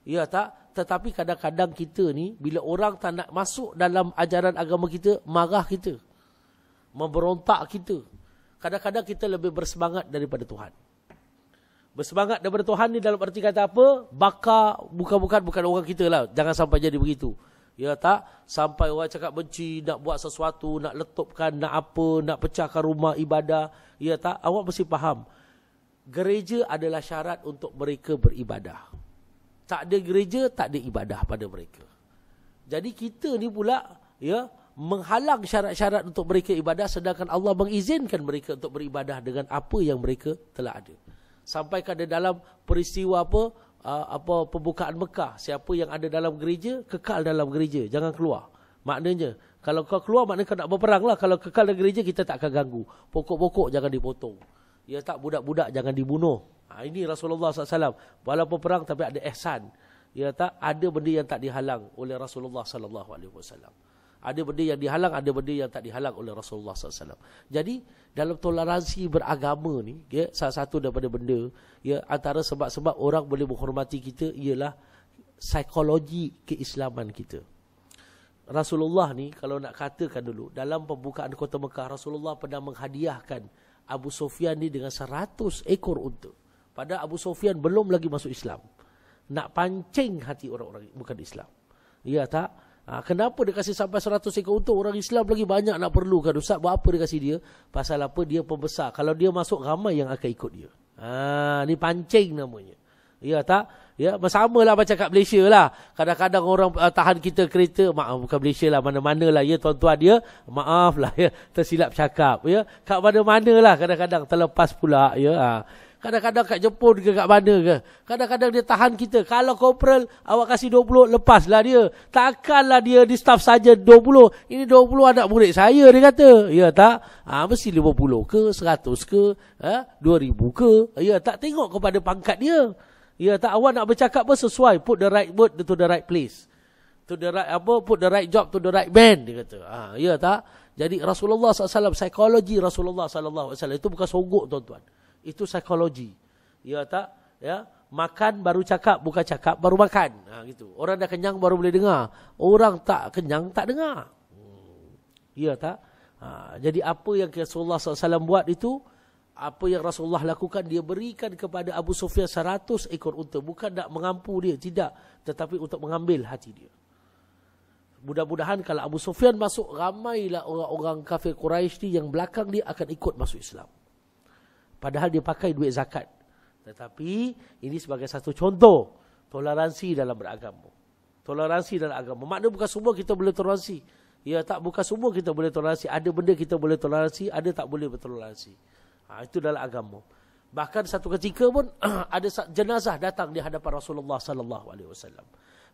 Ya tak? Tetapi kadang-kadang kita ni, bila orang tak nak masuk dalam ajaran agama kita, marah kita. Memberontak kita. Kadang-kadang kita lebih bersemangat daripada Tuhan. Bersemangat daripada Tuhan ni dalam arti kata apa? Bakar bukan-bukan bukan orang kita lah. Jangan sampai jadi begitu. Ya tak? Sampai orang cakap benci, nak buat sesuatu, nak letupkan, nak apa, nak pecahkan rumah, ibadah. Ya tak? Awak mesti faham gereja adalah syarat untuk mereka beribadah. Tak ada gereja, tak ada ibadah pada mereka. Jadi kita ni pula ya menghalang syarat-syarat untuk mereka ibadah sedangkan Allah mengizinkan mereka untuk beribadah dengan apa yang mereka telah ada. Sampai kepada dalam peristiwa apa apa pembukaan Mekah, siapa yang ada dalam gereja kekal dalam gereja, jangan keluar. Maknanya kalau kau keluar maknanya kau nak berperang lah. Kalau kekal dalam gereja kita tak akan ganggu. Pokok-pokok jangan dipotong. Ya tak budak-budak jangan dibunuh. Ha, ini Rasulullah SAW. Walaupun perang tapi ada ihsan. Ya tak ada benda yang tak dihalang oleh Rasulullah SAW. Ada benda yang dihalang, ada benda yang tak dihalang oleh Rasulullah SAW. Jadi dalam toleransi beragama ni, ya, salah satu daripada benda, ya, antara sebab-sebab orang boleh menghormati kita ialah psikologi keislaman kita. Rasulullah ni kalau nak katakan dulu, dalam pembukaan kota Mekah, Rasulullah pernah menghadiahkan Abu Sufyan ini dengan 100 ekor unta. pada Abu Sufyan belum lagi masuk Islam. Nak pancing hati orang-orang bukan Islam. Ya tak? Ha, kenapa dia kasih sampai 100 ekor unta? Orang Islam lagi banyak nak perlukan. Ustaz buat apa dia kasih dia? Pasal apa dia pembesar. Kalau dia masuk ramai yang akan ikut dia. Ha, ini pancing namanya. Ya tak? Ya, sama lah macam kat Malaysia lah. Kadang-kadang orang uh, tahan kita kereta, maaf bukan Malaysia lah, mana-mana lah ya tuan-tuan dia, -tuan, ya? maaf lah ya, tersilap cakap ya. Kat mana-mana lah kadang-kadang terlepas pula ya. Ha. Kadang-kadang kat Jepun ke kat mana ke. Kadang-kadang dia tahan kita. Kalau corporal awak kasih 20, lah dia. Takkanlah dia di staff saja 20. Ini 20 anak murid saya dia kata. Ya tak? Ah ha, mesti 50 ke, 100 ke, ha? 2000 ke. Ya tak tengok kepada pangkat dia. Ya tak awak nak bercakap pun sesuai. Put the right word to the right place. To the right apa? Put the right job to the right man dia kata. Ha, ya tak? Jadi Rasulullah SAW, psikologi Rasulullah SAW itu bukan sogok tuan-tuan. Itu psikologi. Ya tak? Ya Makan baru cakap, bukan cakap baru makan. Ha, gitu. Orang dah kenyang baru boleh dengar. Orang tak kenyang tak dengar. Hmm. Ya tak? Ha, jadi apa yang Rasulullah SAW buat itu apa yang Rasulullah lakukan dia berikan kepada Abu Sufyan 100 ekor unta bukan nak mengampu dia tidak tetapi untuk mengambil hati dia mudah-mudahan kalau Abu Sufyan masuk ramailah orang-orang kafir Quraisy ni yang belakang dia akan ikut masuk Islam padahal dia pakai duit zakat tetapi ini sebagai satu contoh toleransi dalam beragama toleransi dalam agama makna bukan semua kita boleh toleransi Ya tak bukan semua kita boleh toleransi. Ada benda kita boleh toleransi, ada tak boleh bertoleransi. Ha, itu dalam agama. Bahkan satu ketika pun ada jenazah datang di hadapan Rasulullah sallallahu alaihi wasallam.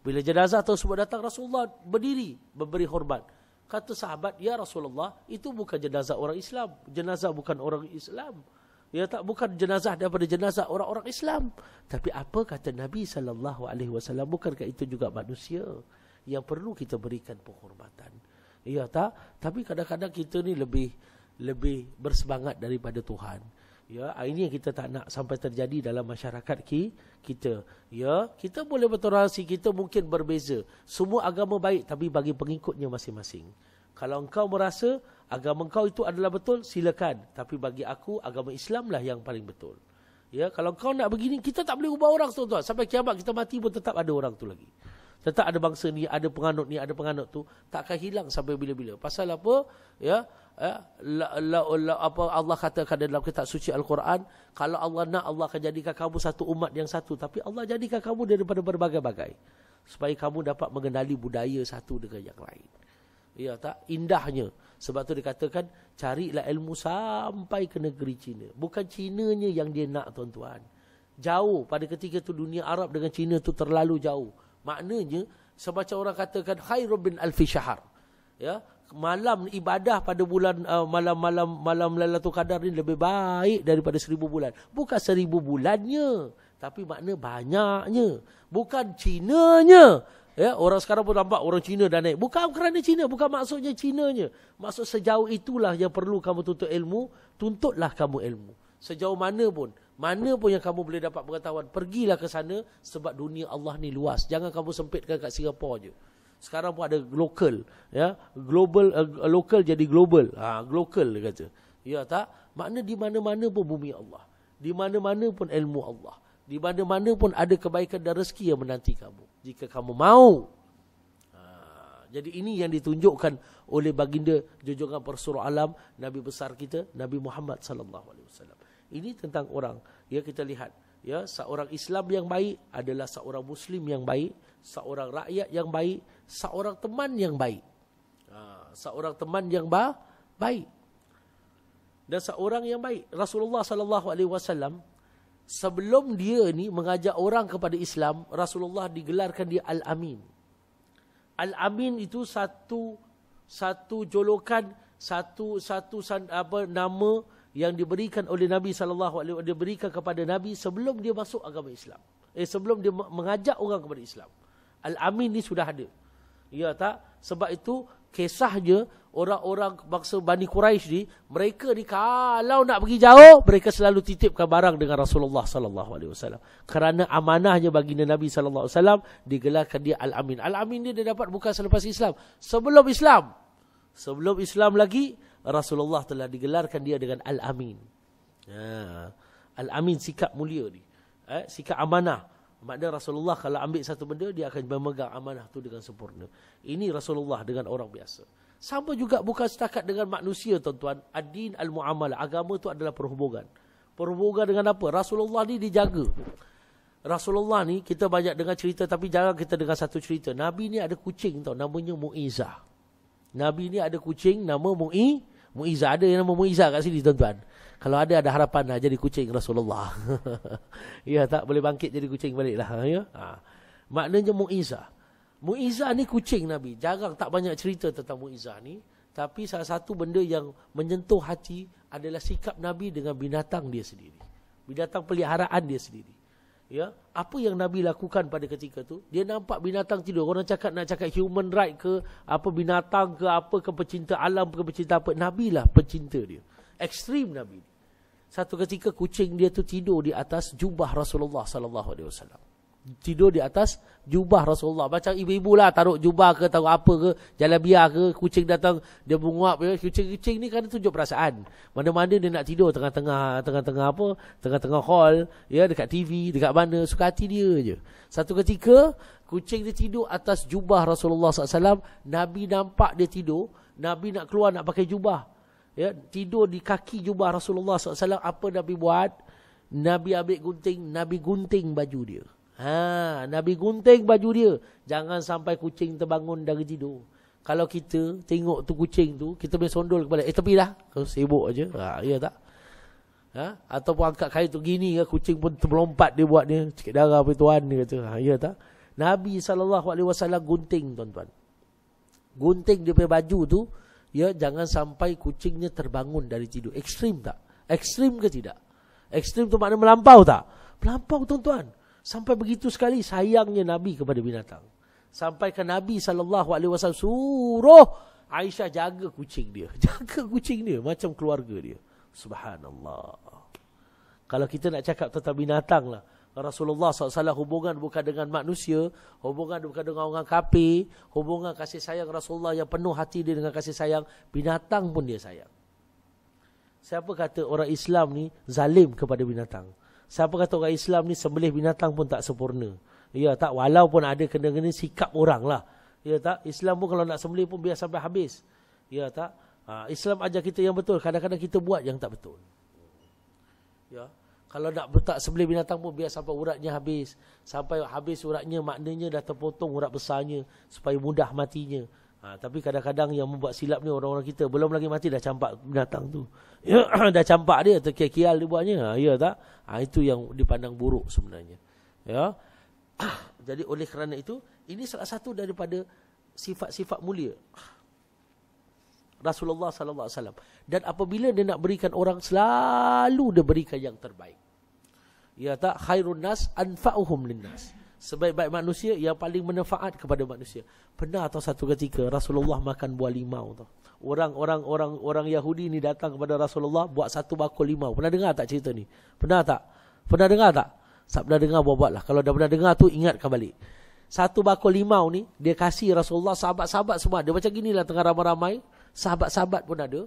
Bila jenazah atau tersebut datang Rasulullah berdiri memberi hormat. Kata sahabat, "Ya Rasulullah, itu bukan jenazah orang Islam. Jenazah bukan orang Islam. Ya tak bukan jenazah daripada jenazah orang-orang Islam. Tapi apa kata Nabi sallallahu alaihi wasallam? Bukankah itu juga manusia yang perlu kita berikan penghormatan?" Ya tak? Tapi kadang-kadang kita ni lebih lebih bersemangat daripada Tuhan. Ya, ini yang kita tak nak sampai terjadi dalam masyarakat ki, kita. Ya, kita boleh bertoleransi, kita mungkin berbeza. Semua agama baik tapi bagi pengikutnya masing-masing. Kalau engkau merasa agama engkau itu adalah betul, silakan. Tapi bagi aku, agama Islamlah yang paling betul. Ya, kalau kau nak begini, kita tak boleh ubah orang tuan-tuan. Sampai kiamat kita mati pun tetap ada orang tu lagi tetap ada bangsa ni, ada penganut ni, ada penganut tu, tak akan hilang sampai bila-bila. Pasal apa? Ya. Eh, la, la, la, apa Allah kata kadang-kadang dalam kitab suci Al-Quran Kalau Allah nak Allah akan jadikan kamu satu umat yang satu Tapi Allah jadikan kamu daripada berbagai-bagai Supaya kamu dapat mengenali budaya satu dengan yang lain Ya tak? Indahnya Sebab tu dikatakan carilah ilmu sampai ke negeri Cina Bukan Cinanya yang dia nak tuan-tuan Jauh pada ketika tu dunia Arab dengan Cina tu terlalu jauh Maknanya sebaca orang katakan khairu bin alfi syahr. Ya, malam ibadah pada bulan malam-malam uh, malam Lailatul Qadar ni lebih baik daripada seribu bulan. Bukan seribu bulannya, tapi makna banyaknya. Bukan cinanya. Ya, orang sekarang pun nampak orang Cina dah naik. Bukan kerana Cina, bukan maksudnya Cinanya. Maksud sejauh itulah yang perlu kamu tuntut ilmu, tuntutlah kamu ilmu. Sejauh mana pun. Mana pun yang kamu boleh dapat pengetahuan, pergilah ke sana sebab dunia Allah ni luas. Jangan kamu sempitkan kat Singapura je. Sekarang pun ada global, ya. Global uh, local jadi global. Ha, global dia kata. Ya tak? Makna di mana-mana pun bumi Allah. Di mana-mana pun ilmu Allah. Di mana-mana pun ada kebaikan dan rezeki yang menanti kamu. Jika kamu mau. Ha, jadi ini yang ditunjukkan oleh baginda junjungan Rasul Alam, Nabi besar kita, Nabi Muhammad sallallahu alaihi wasallam. Ini tentang orang. Ya kita lihat, ya seorang Islam yang baik adalah seorang Muslim yang baik, seorang rakyat yang baik, seorang teman yang baik, ha, seorang teman yang ba baik dan seorang yang baik. Rasulullah Sallallahu Alaihi Wasallam sebelum dia ni mengajak orang kepada Islam, Rasulullah digelarkan dia Al Amin. Al Amin itu satu satu jolokan satu satu apa nama yang diberikan oleh Nabi saw. alaihi wasallam diberikan kepada Nabi sebelum dia masuk agama Islam. Eh sebelum dia mengajak orang kepada Islam. Al-Amin ni sudah ada. Ya tak? Sebab itu kisahnya orang-orang bangsa Bani Quraisy ni mereka ni kalau nak pergi jauh mereka selalu titipkan barang dengan Rasulullah sallallahu alaihi wasallam. Kerana amanahnya bagi Nabi sallallahu alaihi wasallam digelarkan dia Al-Amin. Al-Amin ni dia dapat bukan selepas Islam, sebelum Islam. Sebelum Islam lagi Rasulullah telah digelarkan dia dengan Al-Amin. Ya. Al-Amin sikap mulia ni. Eh, sikap amanah. Maknanya Rasulullah kalau ambil satu benda, dia akan memegang amanah tu dengan sempurna. Ini Rasulullah dengan orang biasa. Sama juga bukan setakat dengan manusia tuan-tuan. Ad-din al-mu'amalah. Agama tu adalah perhubungan. Perhubungan dengan apa? Rasulullah ni dijaga. Rasulullah ni kita banyak dengar cerita tapi jangan kita dengar satu cerita. Nabi ni ada kucing tau namanya Mu'izah. Nabi ni ada kucing nama Mu'izah. Muizah ada yang nama Muizah kat sini tuan-tuan. Kalau ada ada harapan lah jadi kucing Rasulullah. ya tak boleh bangkit jadi kucing baliklah ya. Ha. Maknanya Muizah. Muizah ni kucing Nabi. Jarang tak banyak cerita tentang Muizah ni. Tapi salah satu benda yang menyentuh hati adalah sikap Nabi dengan binatang dia sendiri. Binatang peliharaan dia sendiri ya apa yang nabi lakukan pada ketika tu dia nampak binatang tidur orang cakap nak cakap human right ke apa binatang ke apa ke pencinta alam ke pencinta apa nabi lah pencinta dia ekstrim nabi satu ketika kucing dia tu tidur di atas jubah Rasulullah sallallahu alaihi wasallam tidur di atas jubah Rasulullah. Macam ibu-ibu lah taruh jubah ke, taruh apa ke, jalan biar ke, kucing datang, dia menguap. Ya, kucing-kucing ni kerana tunjuk perasaan. Mana-mana dia nak tidur tengah-tengah, tengah-tengah apa, tengah-tengah hall, ya dekat TV, dekat mana, suka hati dia je. Satu ketika, kucing dia tidur atas jubah Rasulullah SAW, Nabi nampak dia tidur, Nabi nak keluar nak pakai jubah. Ya, tidur di kaki jubah Rasulullah SAW, apa Nabi buat? Nabi ambil gunting, Nabi gunting baju dia. Ha, Nabi gunting baju dia. Jangan sampai kucing terbangun dari tidur. Kalau kita tengok tu kucing tu, kita boleh sondol kepala. Eh, tepi dah. kau sibuk aja. Ha, ya tak? Ha? Ataupun angkat kayu tu gini ke, kucing pun terlompat dia buat dia. Cikit darah apa tuan dia kata. Ha, ya tak? Nabi SAW gunting tuan-tuan. Gunting dia punya baju tu, ya jangan sampai kucingnya terbangun dari tidur. Ekstrim tak? Ekstrim ke tidak? Ekstrim tu makna melampau tak? Melampau tuan-tuan. Sampai begitu sekali sayangnya Nabi kepada binatang. Sampai ke Nabi SAW suruh Aisyah jaga kucing dia. Jaga kucing dia macam keluarga dia. Subhanallah. Kalau kita nak cakap tentang binatang lah. Rasulullah SAW hubungan bukan dengan manusia. Hubungan bukan dengan orang kapi. Hubungan kasih sayang Rasulullah yang penuh hati dia dengan kasih sayang. Binatang pun dia sayang. Siapa kata orang Islam ni zalim kepada binatang? Siapa kata orang Islam ni sembelih binatang pun tak sempurna. Ya tak walaupun ada kena-kena sikap orang lah. Ya tak Islam pun kalau nak sembelih pun biar sampai habis. Ya tak ha, Islam aja kita yang betul. Kadang-kadang kita buat yang tak betul. Ya. Kalau nak betak sebelah binatang pun biar sampai uratnya habis. Sampai habis uratnya maknanya dah terpotong urat besarnya. Supaya mudah matinya. Ha, tapi kadang-kadang yang membuat silap ni orang-orang kita belum lagi mati dah campak binatang tu. dah campak dia atau kial-kial dia buatnya. Ha, ya tak? Ha, itu yang dipandang buruk sebenarnya. Ya. Jadi oleh kerana itu, ini salah satu daripada sifat-sifat mulia. Rasulullah sallallahu alaihi wasallam. Dan apabila dia nak berikan orang selalu dia berikan yang terbaik. Ya tak? Khairun nas anfa'uhum linnas sebaik-baik manusia yang paling bermanfaat kepada manusia. Pernah atau satu ketika Rasulullah makan buah limau tu. Orang-orang orang orang Yahudi ni datang kepada Rasulullah buat satu bakul limau. Pernah dengar tak cerita ni? Pernah tak? Pernah dengar tak? Tak pernah dengar buat buat lah. Kalau dah pernah dengar tu ingatkan balik. Satu bakul limau ni dia kasih Rasulullah sahabat-sahabat semua. Dia macam ginilah tengah ramai-ramai. Sahabat-sahabat pun ada.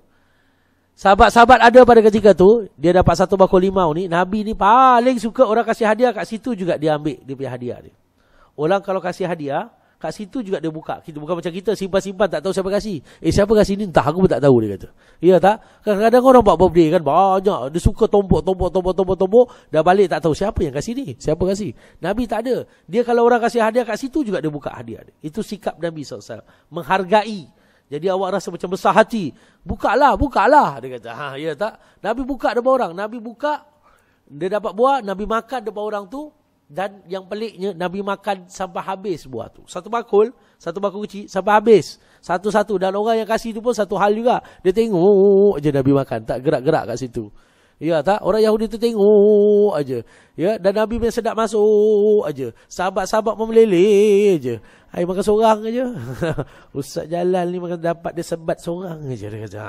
Sahabat-sahabat ada pada ketika tu Dia dapat satu bakul limau ni Nabi ni paling suka orang kasih hadiah Kat situ juga dia ambil dia punya hadiah ni Orang kalau kasih hadiah Kat situ juga dia buka kita Bukan macam kita simpan-simpan tak tahu siapa kasih Eh siapa kasih ni entah aku pun tak tahu dia kata Ya tak? Kadang-kadang orang buat birthday kan banyak Dia suka tombok-tombok-tombok-tombok Dah balik tak tahu siapa yang kasih ni Siapa kasih? Nabi tak ada Dia kalau orang kasih hadiah kat situ juga dia buka hadiah dia. Itu sikap Nabi SAW Menghargai jadi awak rasa macam besar hati. Bukalah, bukalah. Dia kata, ha, ya tak? Nabi buka depan orang. Nabi buka, dia dapat buah. Nabi makan depan orang tu. Dan yang peliknya, Nabi makan sampai habis buah tu. Satu bakul, satu bakul kecil, sampai habis. Satu-satu. Dan orang yang kasih tu pun satu hal juga. Dia tengok oh, oh, oh, je Nabi makan. Tak gerak-gerak kat situ. Ya tak? Orang Yahudi tu tengok oh, aja. Ya, dan Nabi pun sedap masuk oh, aja. Sahabat-sahabat pun meleleh aja. Ai makan seorang aja. Ustaz Jalal ni makan dapat dia sebat seorang aja dia kata.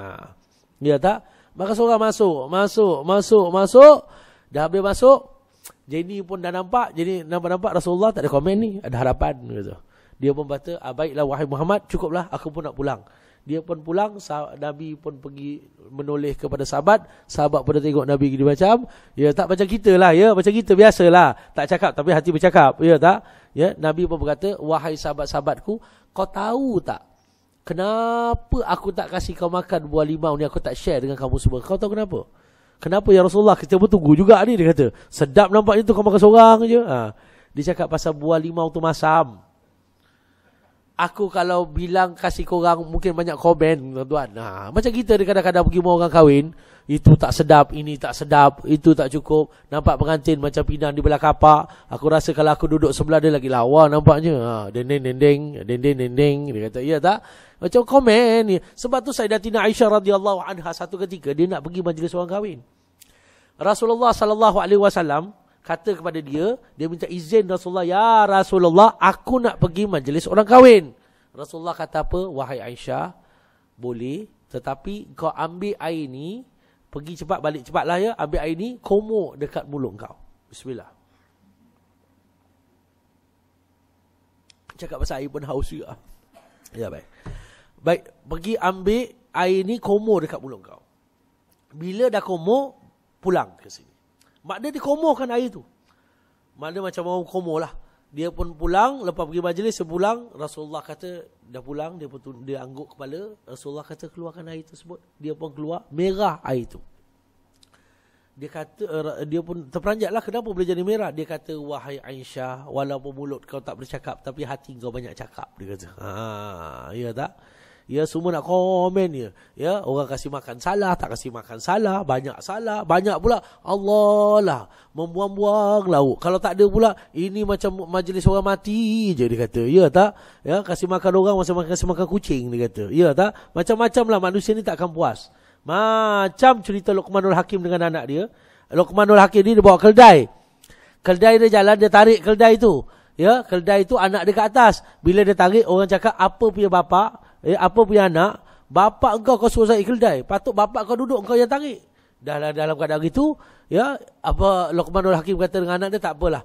Ya tak? Makan seorang masuk, masuk, masuk, masuk. Dah habis masuk. Jadi pun dah nampak, jadi nampak-nampak Rasulullah tak ada komen ni, ada harapan gitu. Dia pun kata, ah, wahai Muhammad, cukuplah aku pun nak pulang. Dia pun pulang, Nabi pun pergi menoleh kepada sahabat. Sahabat pun tengok Nabi gini macam, ya tak macam kita lah, ya macam kita biasa lah, Tak cakap tapi hati bercakap, ya tak? Ya, Nabi pun berkata, wahai sahabat-sahabatku, kau tahu tak? Kenapa aku tak kasih kau makan buah limau ni, aku tak share dengan kamu semua? Kau tahu kenapa? Kenapa ya Rasulullah, kita pun tunggu juga ni, dia kata. Sedap nampaknya tu kau makan seorang je. Ha. Dia cakap pasal buah limau tu masam aku kalau bilang kasih korang mungkin banyak komen tuan-tuan. Nah, ha, macam kita kadang-kadang pergi rumah orang kahwin, itu tak sedap, ini tak sedap, itu tak cukup. Nampak pengantin macam pinang di belah kapak. Aku rasa kalau aku duduk sebelah dia lagi lawa nampaknya. Ha, dendeng, dendeng, dendeng, dendeng. Dia kata, iya tak? Macam komen. Sebab tu Sayyidatina Aisyah radhiyallahu anha satu ketika dia nak pergi majlis orang kahwin. Rasulullah sallallahu alaihi wasallam kata kepada dia, dia minta izin Rasulullah, Ya Rasulullah, aku nak pergi majlis orang kahwin. Rasulullah kata apa? Wahai Aisyah, boleh. Tetapi kau ambil air ni, pergi cepat balik cepatlah ya. Ambil air ni, komo dekat mulut kau. Bismillah. Cakap pasal air pun haus juga. Ya baik. Baik, pergi ambil air ni komo dekat mulut kau. Bila dah komo, pulang ke sini. Mak dia komohkan air itu. dia macam mau komoh lah. Dia pun pulang, lepas pergi majlis, sepulang, Rasulullah kata, dah pulang, dia pun dia angguk kepala, Rasulullah kata, keluarkan air tersebut. Dia pun keluar, merah air itu. Dia kata, eh, dia pun lah kenapa boleh jadi merah? Dia kata, wahai Aisyah, walaupun mulut kau tak bercakap, tapi hati kau banyak cakap. Dia kata, haa, ya tak? ya semua nak komen ya ya orang kasih makan salah tak kasih makan salah banyak salah banyak pula Allah lah membuang-buang lauk kalau tak ada pula ini macam majlis orang mati je dia kata ya tak ya kasih makan orang macam kasih makan kucing dia kata ya tak macam-macam lah manusia ni tak akan puas macam cerita Luqmanul Hakim dengan anak dia Luqmanul Hakim ni dia bawa keldai keldai dia jalan dia tarik keldai tu ya keldai tu anak dia kat atas bila dia tarik orang cakap apa punya bapak eh, apa punya anak, bapak kau kau suruh saya keldai, patut bapak kau duduk kau yang tarik. Dalam dalam keadaan itu, ya, apa Luqmanul Hakim kata dengan anak dia tak apalah.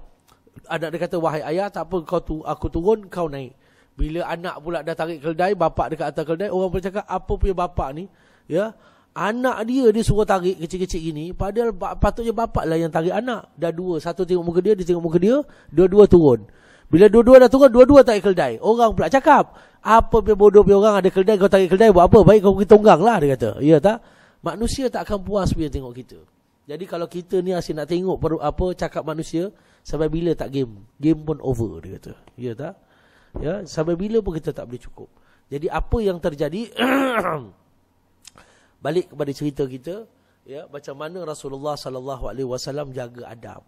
Anak dia kata wahai ayah, tak apa kau tu aku turun kau naik. Bila anak pula dah tarik keldai, bapak dekat atas keldai, orang pun cakap apa punya bapak ni, ya. Anak dia dia suruh tarik kecil-kecil gini Padahal patutnya bapak lah yang tarik anak Dah dua, satu tengok muka dia, dia tengok muka dia Dua-dua turun Bila dua-dua dah turun, dua-dua tak ikhledai Orang pula cakap apa pun bodoh pun orang ada keledai Kau tarik keledai buat apa Baik kau pergi tonggang lah dia kata Ya tak Manusia tak akan puas bila tengok kita Jadi kalau kita ni asyik nak tengok per, Apa cakap manusia Sampai bila tak game Game pun over dia kata Ya tak Ya Sampai bila pun kita tak boleh cukup Jadi apa yang terjadi Balik kepada cerita kita Ya Macam mana Rasulullah SAW jaga adab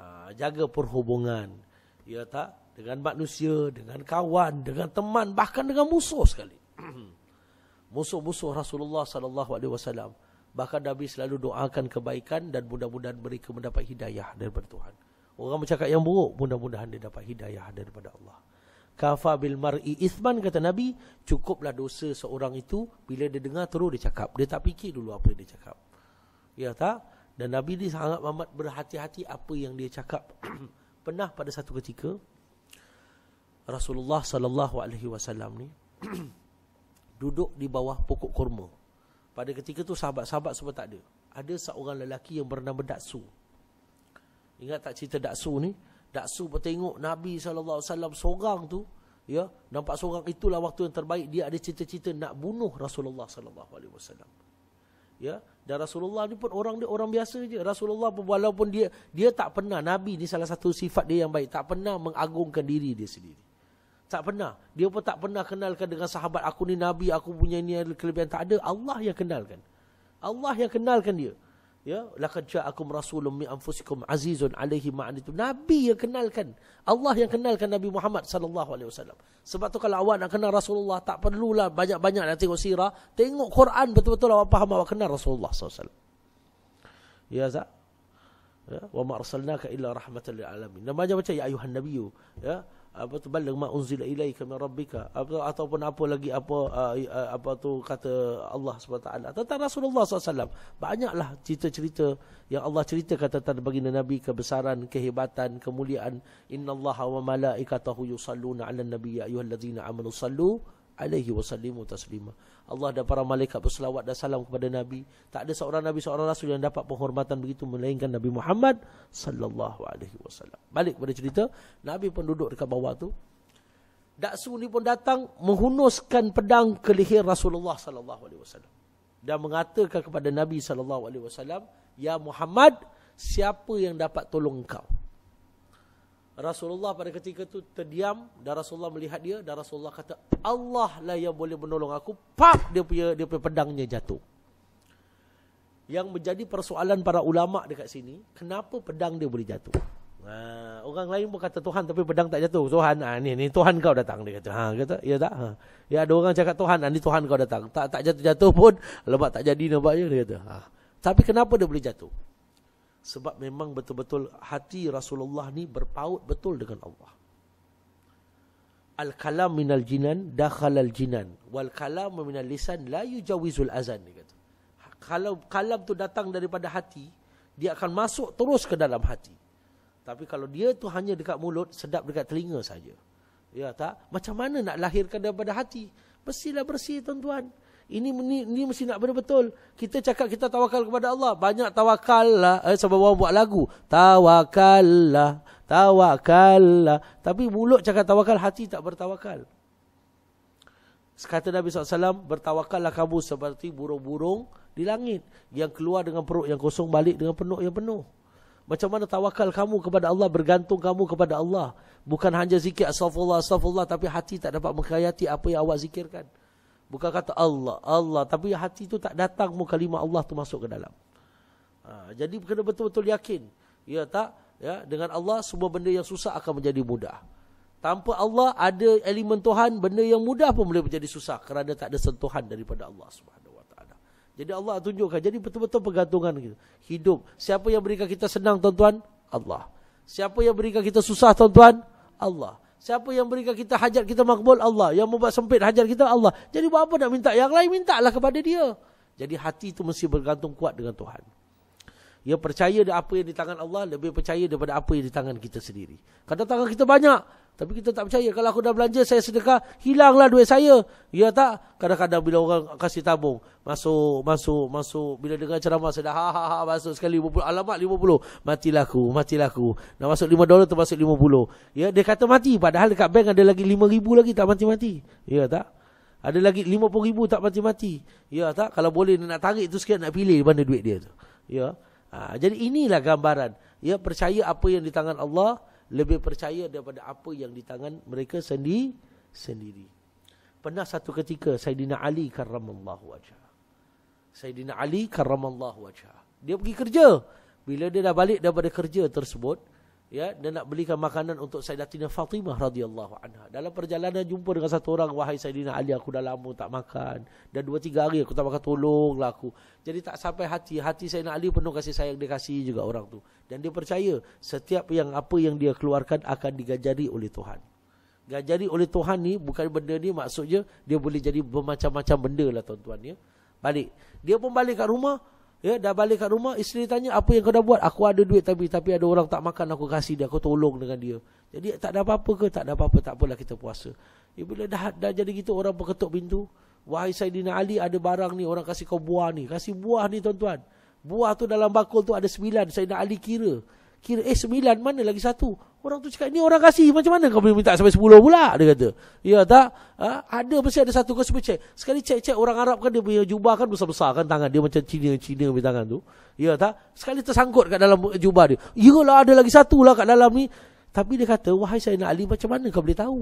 ah, Jaga perhubungan Ya tak dengan manusia, dengan kawan, dengan teman, bahkan dengan musuh sekali. Musuh-musuh Rasulullah sallallahu alaihi wasallam. Bahkan Nabi selalu doakan kebaikan dan mudah-mudahan mereka mendapat hidayah daripada Tuhan. Orang bercakap yang buruk, mudah-mudahan dia dapat hidayah daripada Allah. Kafa bil mar'i isman kata Nabi, cukuplah dosa seorang itu bila dia dengar terus dia cakap. Dia tak fikir dulu apa yang dia cakap. Ya tak? Dan Nabi ni sangat amat berhati-hati apa yang dia cakap. Pernah pada satu ketika, Rasulullah sallallahu alaihi wasallam ni duduk di bawah pokok kurma. Pada ketika tu sahabat-sahabat semua tak ada. Ada seorang lelaki yang bernama Daksu. Ingat tak cerita Daksu ni? Daksu bertengok Nabi sallallahu alaihi wasallam seorang tu, ya, nampak seorang itulah waktu yang terbaik dia ada cita-cita nak bunuh Rasulullah sallallahu alaihi wasallam. Ya, dan Rasulullah ni pun orang dia orang biasa je. Rasulullah pun walaupun dia dia tak pernah Nabi ni salah satu sifat dia yang baik, tak pernah mengagungkan diri dia sendiri. Tak pernah. Dia pun tak pernah kenalkan dengan sahabat aku ni Nabi, aku punya ni kelebihan. Tak ada. Allah yang kenalkan. Allah yang kenalkan dia. Ya, laqad ja'akum rasulun min anfusikum azizun 'alaihi ma'anitum. Nabi yang kenalkan. Allah yang kenalkan Nabi Muhammad sallallahu alaihi wasallam. Sebab tu kalau awak nak kenal Rasulullah tak perlulah banyak-banyak nak tengok sirah, tengok Quran betul-betul awak faham awak kenal Rasulullah sallallahu Ya za. Ya, wa ma arsalnaka illa rahmatan lil alamin. Nama aja baca ya ayuhan nabiyyu, ya apa tu balagh ma unzila ilaika min rabbika apa ataupun apa lagi apa eh, eh, apa tu kata Allah SWT tentang Rasulullah SAW banyaklah cerita-cerita yang Allah cerita kata tentang baginda Nabi kebesaran kehebatan kemuliaan innallaha wa malaikatahu yusalluna 'alan nabiyyi ya ayyuhallazina amanu sallu alaihi wasallimu taslima. Allah dan para malaikat berselawat dan salam kepada Nabi. Tak ada seorang Nabi, seorang Rasul yang dapat penghormatan begitu melainkan Nabi Muhammad sallallahu alaihi wasallam. Balik pada cerita, Nabi pun duduk dekat bawah tu. Daksu ni pun datang menghunuskan pedang ke leher Rasulullah sallallahu alaihi wasallam dan mengatakan kepada Nabi sallallahu alaihi wasallam, "Ya Muhammad, siapa yang dapat tolong kau? Rasulullah pada ketika itu terdiam dan Rasulullah melihat dia dan Rasulullah kata Allah lah yang boleh menolong aku. Pap dia punya dia punya pedangnya jatuh. Yang menjadi persoalan para ulama dekat sini, kenapa pedang dia boleh jatuh? Ha, orang lain pun kata Tuhan tapi pedang tak jatuh. Tuhan ha, ni ni Tuhan kau datang dia kata. Ha kata ya tak? Ha. Ya ada orang cakap Tuhan ha, ni Tuhan kau datang. Tak tak jatuh-jatuh pun lebat tak jadi nampaknya dia kata. Ha. Tapi kenapa dia boleh jatuh? sebab memang betul-betul hati Rasulullah ni berpaut betul dengan Allah. Al-kalam minal jinan dakhal al-jinan wal kalam minal lisan la yujawizul azan dia kata. Kalau kalam tu datang daripada hati, dia akan masuk terus ke dalam hati. Tapi kalau dia tu hanya dekat mulut, sedap dekat telinga saja. Ya tak? Macam mana nak lahirkan daripada hati? Bersihlah bersih tuan-tuan. Ini, ini, ini mesti nak betul-betul. Kita cakap kita tawakal kepada Allah. Banyak tawakal lah. Eh, sebab orang buat lagu. Tawakal lah. Tawakal lah. Tapi mulut cakap tawakal, hati tak bertawakal. Kata Nabi SAW, bertawakallah kamu seperti burung-burung di langit. Yang keluar dengan perut yang kosong, balik dengan penuh yang penuh. Macam mana tawakal kamu kepada Allah, bergantung kamu kepada Allah. Bukan hanya zikir, astagfirullah, astagfirullah. Tapi hati tak dapat menghayati apa yang awak zikirkan. Bukan kata Allah, Allah. Tapi hati itu tak datang muka lima Allah tu masuk ke dalam. Ha, jadi kena betul-betul yakin. Ya tak? Ya, dengan Allah semua benda yang susah akan menjadi mudah. Tanpa Allah ada elemen Tuhan, benda yang mudah pun boleh menjadi susah. Kerana tak ada sentuhan daripada Allah SWT. Jadi Allah tunjukkan. Jadi betul-betul pergantungan kita. Hidup. Siapa yang berikan kita senang tuan-tuan? Allah. Siapa yang berikan kita susah tuan-tuan? Allah. Siapa yang berikan kita hajat kita makbul? Allah. Yang membuat sempit hajat kita? Allah. Jadi buat apa nak minta? Yang lain mintalah kepada dia. Jadi hati itu mesti bergantung kuat dengan Tuhan. Ia percaya dengan apa yang di tangan Allah. Lebih percaya daripada apa yang di tangan kita sendiri. Kata tangan kita banyak. Tapi kita tak percaya. Kalau aku dah belanja, saya sedekah, hilanglah duit saya. Ya tak? Kadang-kadang bila orang kasih tabung, masuk, masuk, masuk. Bila dengar ceramah, saya dah ha-ha-ha masuk sekali 50. Alamat 50. Matilah aku, matilah aku. Nak masuk 5 dolar, termasuk 50. Ya, dia kata mati. Padahal dekat bank ada lagi 5 ribu lagi, tak mati-mati. Ya tak? Ada lagi 50 ribu, tak mati-mati. Ya tak? Kalau boleh nak tarik tu sekian, nak pilih mana duit dia tu. Ya? Ha, jadi inilah gambaran. Ya, percaya apa yang di tangan Allah lebih percaya daripada apa yang di tangan mereka sendiri sendiri. Pernah satu ketika Sayyidina Ali karramallahu wajah. Sayyidina Ali karramallahu wajah. Dia pergi kerja. Bila dia dah balik daripada kerja tersebut, ya dan nak belikan makanan untuk Sayyidatina Fatimah radhiyallahu anha. Dalam perjalanan jumpa dengan satu orang wahai Sayyidina Ali aku dah lama tak makan dan dua tiga hari aku tak makan tolonglah aku. Jadi tak sampai hati hati Sayyidina Ali penuh kasih sayang dia kasih juga orang tu dan dia percaya setiap yang apa yang dia keluarkan akan digajari oleh Tuhan. Gajari oleh Tuhan ni bukan benda ni maksudnya dia boleh jadi bermacam-macam benda lah tuan-tuan ya. Balik. Dia pun balik kat rumah, Ya, dah balik kat rumah, isteri tanya, apa yang kau dah buat? Aku ada duit tapi tapi ada orang tak makan, aku kasih dia, aku tolong dengan dia. Jadi tak ada apa-apa ke? Tak ada apa-apa, tak apalah kita puasa. Ya, bila dah, dah jadi gitu, orang berketuk pintu. Wahai Saidina Ali, ada barang ni, orang kasih kau buah ni. Kasih buah ni, tuan-tuan. Buah tu dalam bakul tu ada sembilan. Saidina Ali kira. Kira, eh sembilan, mana lagi satu? Orang tu cakap, ni orang kasih, macam mana kau boleh minta sampai 10 pula? Dia kata, ya tak? Ha? Ada, mesti ada satu kau cek. Sekali cek-cek orang Arab kan, dia punya jubah kan besar-besar kan tangan. Dia macam Cina-Cina punya tangan tu. Ya tak? Sekali tersangkut kat dalam jubah dia. Yalah, ada lagi satu lah kat dalam ni. Tapi dia kata, wahai saya nak Ali, macam mana kau boleh tahu?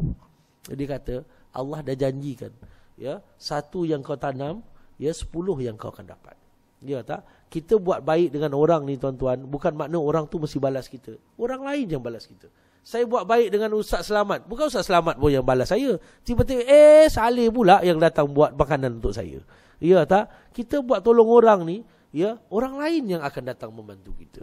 Dia kata, Allah dah janjikan. Ya, satu yang kau tanam, ya sepuluh yang kau akan dapat. Ya tak? kita buat baik dengan orang ni tuan-tuan, bukan makna orang tu mesti balas kita. Orang lain yang balas kita. Saya buat baik dengan Ustaz Selamat. Bukan Ustaz Selamat pun yang balas saya. Tiba-tiba, eh Saleh pula yang datang buat makanan untuk saya. Ya tak? Kita buat tolong orang ni, ya orang lain yang akan datang membantu kita.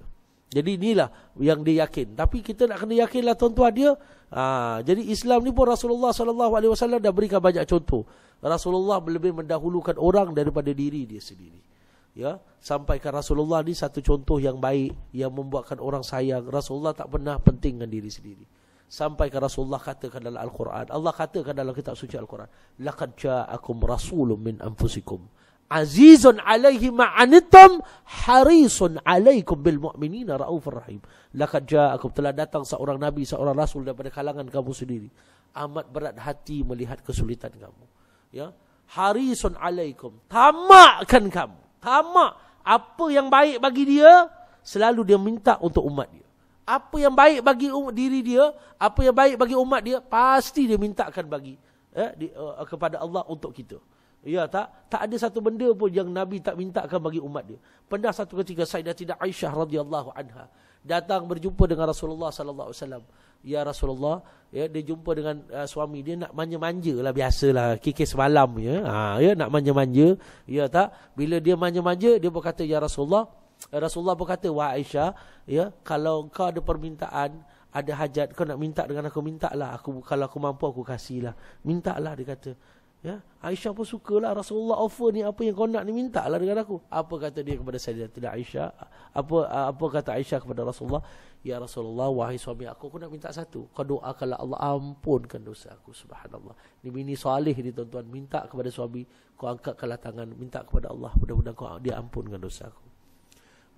Jadi inilah yang dia yakin. Tapi kita nak kena yakinlah tuan-tuan dia. Ha, jadi Islam ni pun Rasulullah SAW dah berikan banyak contoh. Rasulullah lebih mendahulukan orang daripada diri dia sendiri ya sampaikan Rasulullah ni satu contoh yang baik yang membuatkan orang sayang Rasulullah tak pernah pentingkan diri sendiri sampaikan Rasulullah katakan dalam Al-Quran Allah katakan dalam kitab suci Al-Quran laqad ja'akum rasulun min anfusikum azizun alaihi ma'anitum harisun alaikum bil mu'minina raufur rahim laqad ja'akum telah datang seorang nabi seorang rasul daripada kalangan kamu sendiri amat berat hati melihat kesulitan kamu ya harisun alaikum tamakkan kamu tamak apa yang baik bagi dia selalu dia minta untuk umat dia apa yang baik bagi umat diri dia apa yang baik bagi umat dia pasti dia mintakan bagi eh, di, uh, kepada Allah untuk kita ya tak tak ada satu benda pun yang nabi tak mintakan bagi umat dia pernah satu ketika Sayyidatina Aisyah radhiyallahu anha datang berjumpa dengan Rasulullah sallallahu alaihi wasallam Ya Rasulullah ya dia jumpa dengan uh, suami dia nak manja-manja lah biasalah kikir semalam ya ha ya nak manja-manja ya tak bila dia manja-manja dia berkata ya Rasulullah ya Rasulullah berkata wahai Aisyah ya kalau kau ada permintaan ada hajat kau nak minta dengan aku lah, aku kalau aku mampu aku kasih lah, kasihlah lah dia kata Ya, Aisyah pun sukalah Rasulullah offer ni apa yang kau nak ni minta lah dengan aku. Apa kata dia kepada Sayyidatina Aisyah? Apa apa kata Aisyah kepada Rasulullah? Ya Rasulullah, wahai suami aku, aku nak minta satu. Kau doakanlah Allah ampunkan dosa aku. Subhanallah. Ini bini salih ni tuan-tuan. Minta kepada suami, kau angkat angkatkanlah tangan. Minta kepada Allah, mudah-mudahan kau dia ampunkan dosa aku.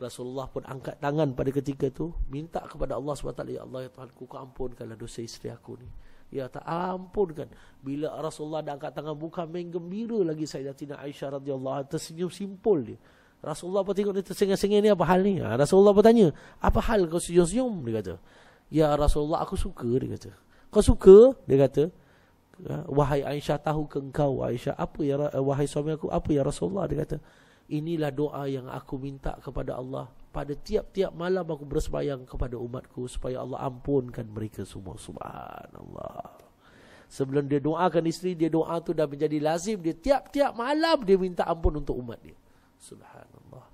Rasulullah pun angkat tangan pada ketika tu. Minta kepada Allah SWT, Ya Allah, ya Tuhan, kau ampunkanlah dosa isteri aku ni. Ya tak kan. Bila Rasulullah dah angkat tangan bukan main gembira lagi Sayyidatina Aisyah radhiyallahu tersenyum simpul dia. Rasulullah pun tengok dia tersengih-sengih ni apa hal ni? Ha, Rasulullah pun tanya, apa hal kau senyum-senyum? Dia kata, ya Rasulullah aku suka dia kata. Kau suka? Dia kata, ha, wahai Aisyah tahu ke engkau Aisyah apa ya wahai suami aku apa ya Rasulullah dia kata inilah doa yang aku minta kepada Allah pada tiap-tiap malam aku bersemayang kepada umatku supaya Allah ampunkan mereka semua. Subhanallah. Sebelum dia doakan isteri, dia doa tu dah menjadi lazim. Dia tiap-tiap malam dia minta ampun untuk umat dia. Subhanallah.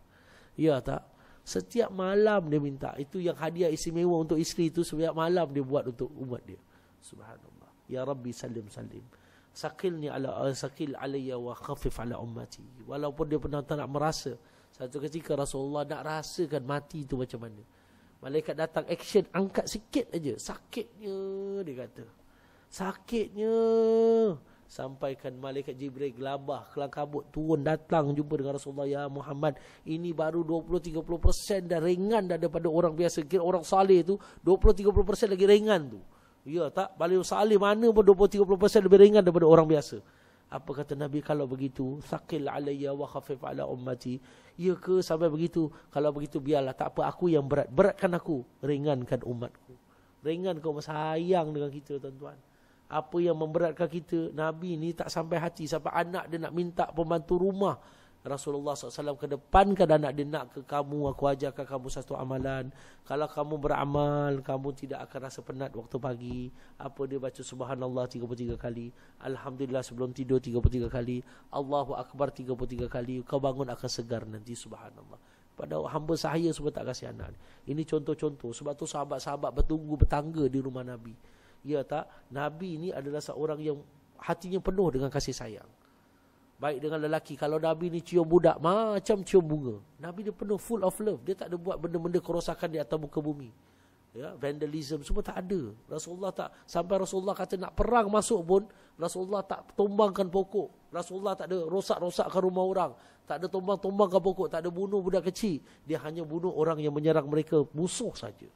Ya tak? Setiap malam dia minta. Itu yang hadiah istimewa untuk isteri itu setiap malam dia buat untuk umat dia. Subhanallah. Ya Rabbi salim salim. Sakilni ala sakil alayya wa khafif ala ummati. Walaupun dia pernah tak nak Merasa. Satu ketika Rasulullah nak rasakan mati itu macam mana. Malaikat datang action angkat sikit aja Sakitnya dia kata. Sakitnya. Sampaikan Malaikat Jibril gelabah kelang kabut turun datang jumpa dengan Rasulullah. Ya Muhammad ini baru 20-30% dah ringan dah daripada orang biasa. Kira orang salih tu 20-30% lagi ringan tu. Ya tak? Balik salih mana pun 20-30% lebih ringan daripada orang biasa apa kata Nabi kalau begitu Thakil alaiya wa khafif ala ummati Ya ke sampai begitu Kalau begitu biarlah tak apa aku yang berat Beratkan aku, ringankan umatku Ringankan kau sayang dengan kita tuan-tuan Apa yang memberatkan kita Nabi ni tak sampai hati Sampai anak dia nak minta pembantu rumah Rasulullah SAW ke depan kan anak dia nak ke kamu, aku ajarkan kamu satu amalan. Kalau kamu beramal, kamu tidak akan rasa penat waktu pagi. Apa dia baca subhanallah 33 kali. Alhamdulillah sebelum tidur 33 kali. Allahu Akbar 33 kali. Kau bangun akan segar nanti subhanallah. Pada hamba sahaya semua tak kasih anak ni. Ini contoh-contoh. Sebab tu sahabat-sahabat bertunggu bertangga di rumah Nabi. Ya tak? Nabi ni adalah seorang yang hatinya penuh dengan kasih sayang. Baik dengan lelaki. Kalau Nabi ni cium budak, macam cium bunga. Nabi dia penuh full of love. Dia tak ada buat benda-benda kerosakan di atas muka bumi. Ya, vandalism semua tak ada. Rasulullah tak, sampai Rasulullah kata nak perang masuk pun, Rasulullah tak tumbangkan pokok. Rasulullah tak ada rosak-rosakkan rumah orang. Tak ada tumbang-tumbangkan pokok. Tak ada bunuh budak kecil. Dia hanya bunuh orang yang menyerang mereka. Musuh saja.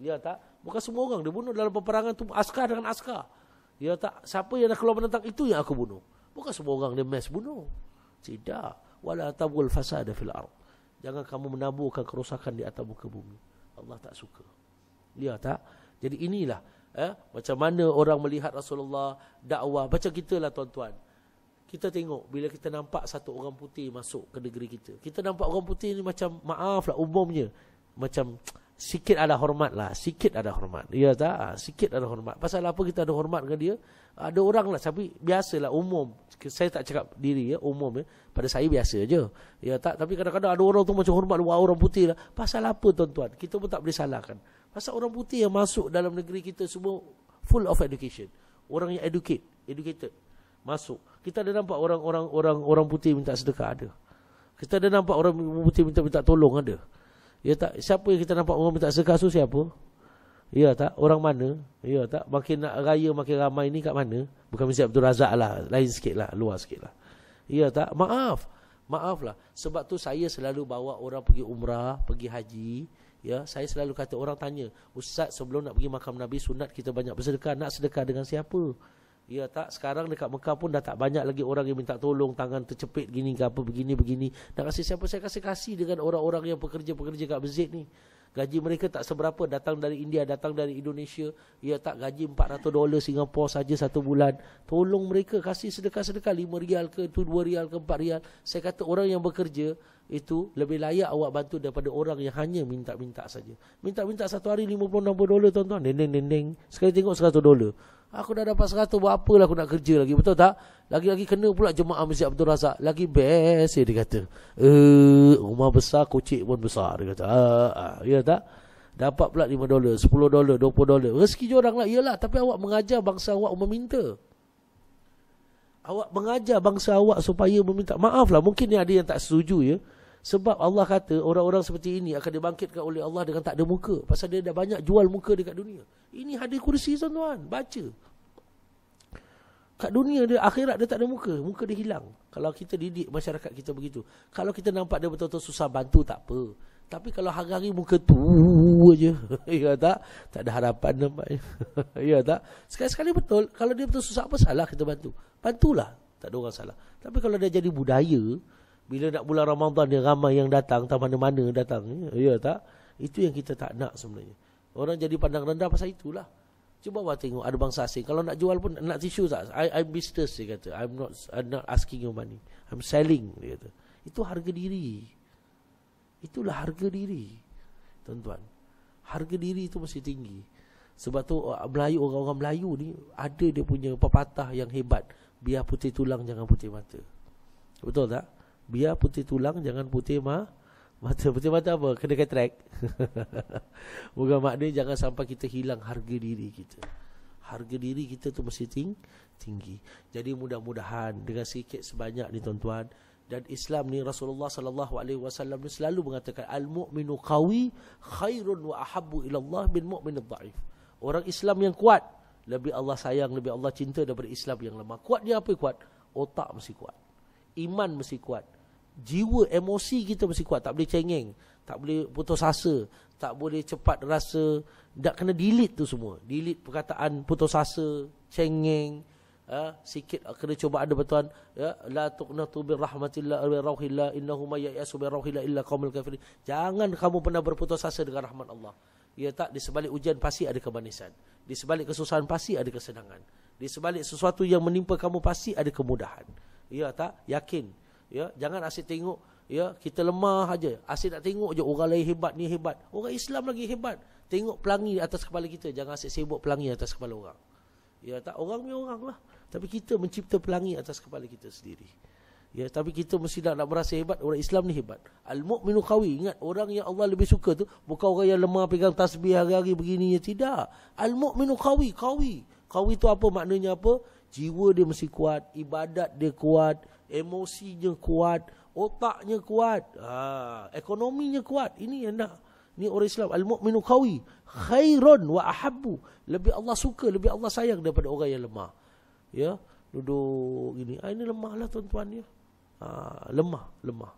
Ya tak? Bukan semua orang. Dia bunuh dalam peperangan tu askar dengan askar. Ya tak? Siapa yang nak keluar menentang itu yang aku bunuh. Bukan semua orang dia mass bunuh. Tidak. Wala tabul fasada fil ard. Jangan kamu menabuhkan kerosakan di atas muka bumi. Allah tak suka. Lihat ya tak? Jadi inilah eh macam mana orang melihat Rasulullah dakwah. Baca kita lah tuan-tuan. Kita tengok bila kita nampak satu orang putih masuk ke negeri kita. Kita nampak orang putih ni macam maaf lah umumnya. Macam sikit ada hormat lah. Sikit ada hormat. Ya tak? Sikit ada hormat. Pasal apa kita ada hormat dengan dia? ada orang lah tapi biasalah umum saya tak cakap diri ya umum ya pada saya biasa aja. ya tak tapi kadang-kadang ada orang tu macam hormat wah orang putih lah pasal apa tuan-tuan kita pun tak boleh salahkan pasal orang putih yang masuk dalam negeri kita semua full of education orang yang educate educated masuk kita ada nampak orang-orang orang orang putih minta sedekah ada kita ada nampak orang putih minta minta tolong ada ya tak siapa yang kita nampak orang minta sedekah tu siapa Ya tak? Orang mana? Ya tak? Makin nak raya makin ramai ni kat mana? Bukan Mesir Abdul Razak lah. Lain sikit lah. Luar sikit lah. Ya tak? Maaf. Maaf lah. Sebab tu saya selalu bawa orang pergi umrah, pergi haji. Ya, Saya selalu kata orang tanya. Ustaz sebelum nak pergi makam Nabi sunat kita banyak bersedekah. Nak sedekah dengan siapa? Ya tak? Sekarang dekat Mekah pun dah tak banyak lagi orang yang minta tolong. Tangan tercepit gini ke apa begini-begini. Nak kasih siapa? Saya kasih-kasih dengan orang-orang yang pekerja-pekerja kat Mesir ni. Gaji mereka tak seberapa datang dari India, datang dari Indonesia. Ya tak gaji 400 dolar Singapura saja satu bulan. Tolong mereka kasih sedekah-sedekah 5 rial ke tu 2 rial ke 4 rial. Saya kata orang yang bekerja itu lebih layak awak bantu daripada orang yang hanya minta-minta saja. Minta-minta satu hari 50 60 dolar tuan-tuan. Neng neng neng. Sekali tengok 100 dolar. Aku dah dapat 100 buat apalah aku nak kerja lagi betul tak? Lagi-lagi kena pula jemaah Masjid Abdul Razak. Lagi best, dia kata. Eh, rumah besar, kucing pun besar. Dia kata, ah, ah ya tak? Dapat pula 5 dolar, 10 dolar, 20 dolar. Rezeki je orang lah, iyalah. Tapi awak mengajar bangsa awak meminta. Awak mengajar bangsa awak supaya meminta. Maaf lah, mungkin ada yang tak setuju ya. Sebab Allah kata orang-orang seperti ini akan dibangkitkan oleh Allah dengan tak ada muka. Pasal dia dah banyak jual muka dekat dunia. Ini hadir kursi tuan-tuan. Baca kat dunia dia akhirat dia tak ada muka muka dia hilang kalau kita didik masyarakat kita begitu kalau kita nampak dia betul-betul susah bantu tak apa tapi kalau hari-hari muka tu aja ya tak tak ada harapan nampak ya tak sekali-sekali betul kalau dia betul susah apa salah kita bantu bantulah tak ada orang salah tapi kalau dia jadi budaya bila nak bulan Ramadan dia ramai yang datang tak mana-mana datang ya, ya tak itu yang kita tak nak sebenarnya orang jadi pandang rendah pasal itulah Cuba awak tengok ada bangsa asing. Kalau nak jual pun nak tisu tak? I, I'm business dia kata. I'm not I'm not asking your money. I'm selling dia kata. Itu harga diri. Itulah harga diri. Tuan-tuan. Harga diri itu mesti tinggi. Sebab tu uh, Melayu orang-orang Melayu ni ada dia punya pepatah yang hebat. Biar putih tulang jangan putih mata. Betul tak? Biar putih tulang jangan putih mata mata putih mata apa kena ke track bukan maknanya jangan sampai kita hilang harga diri kita harga diri kita tu mesti ting tinggi jadi mudah-mudahan dengan sikit sebanyak ni tuan-tuan dan Islam ni Rasulullah sallallahu alaihi wasallam ni selalu mengatakan al mu'minu qawi khairun wa ahabbu ila Allah min mu'min dhaif orang Islam yang kuat lebih Allah sayang lebih Allah cinta daripada Islam yang lemah kuat dia apa kuat otak mesti kuat iman mesti kuat jiwa emosi kita mesti kuat tak boleh cengeng tak boleh putus asa tak boleh cepat rasa tak kena delete tu semua delete perkataan putus asa cengeng ya, sikit ha, kena cuba ada betulan ya la tuqnatu bir rahmatillah wa rahillah innahu may ya'su bir rahillah illa qaumul kafirin jangan kamu pernah berputus asa dengan rahmat Allah ya tak di sebalik ujian pasti ada kemanisan di sebalik kesusahan pasti ada kesenangan di sebalik sesuatu yang menimpa kamu pasti ada kemudahan ya tak yakin Ya, jangan asyik tengok ya kita lemah aja. Asyik nak tengok je orang lain hebat ni hebat. Orang Islam lagi hebat. Tengok pelangi atas kepala kita, jangan asyik sibuk pelangi atas kepala orang. Ya tak orang ni orang lah. Tapi kita mencipta pelangi atas kepala kita sendiri. Ya, tapi kita mesti nak, nak berasa hebat, orang Islam ni hebat. Al-mu'minu qawi, ingat orang yang Allah lebih suka tu, bukan orang yang lemah pegang tasbih hari-hari begini, ya, tidak. Al-mu'minu qawi, qawi. Qawi tu apa, maknanya apa? Jiwa dia mesti kuat, ibadat dia kuat, emosinya kuat, otaknya kuat, ha, ekonominya kuat. Ini yang nak. Ini orang Islam. Al-mu'minu qawi. Khairun wa ahabu. Lebih Allah suka, lebih Allah sayang daripada orang yang lemah. Ya, duduk gini. Ah ini lemahlah tuan-tuan. Ya. Ha, lemah, lemah.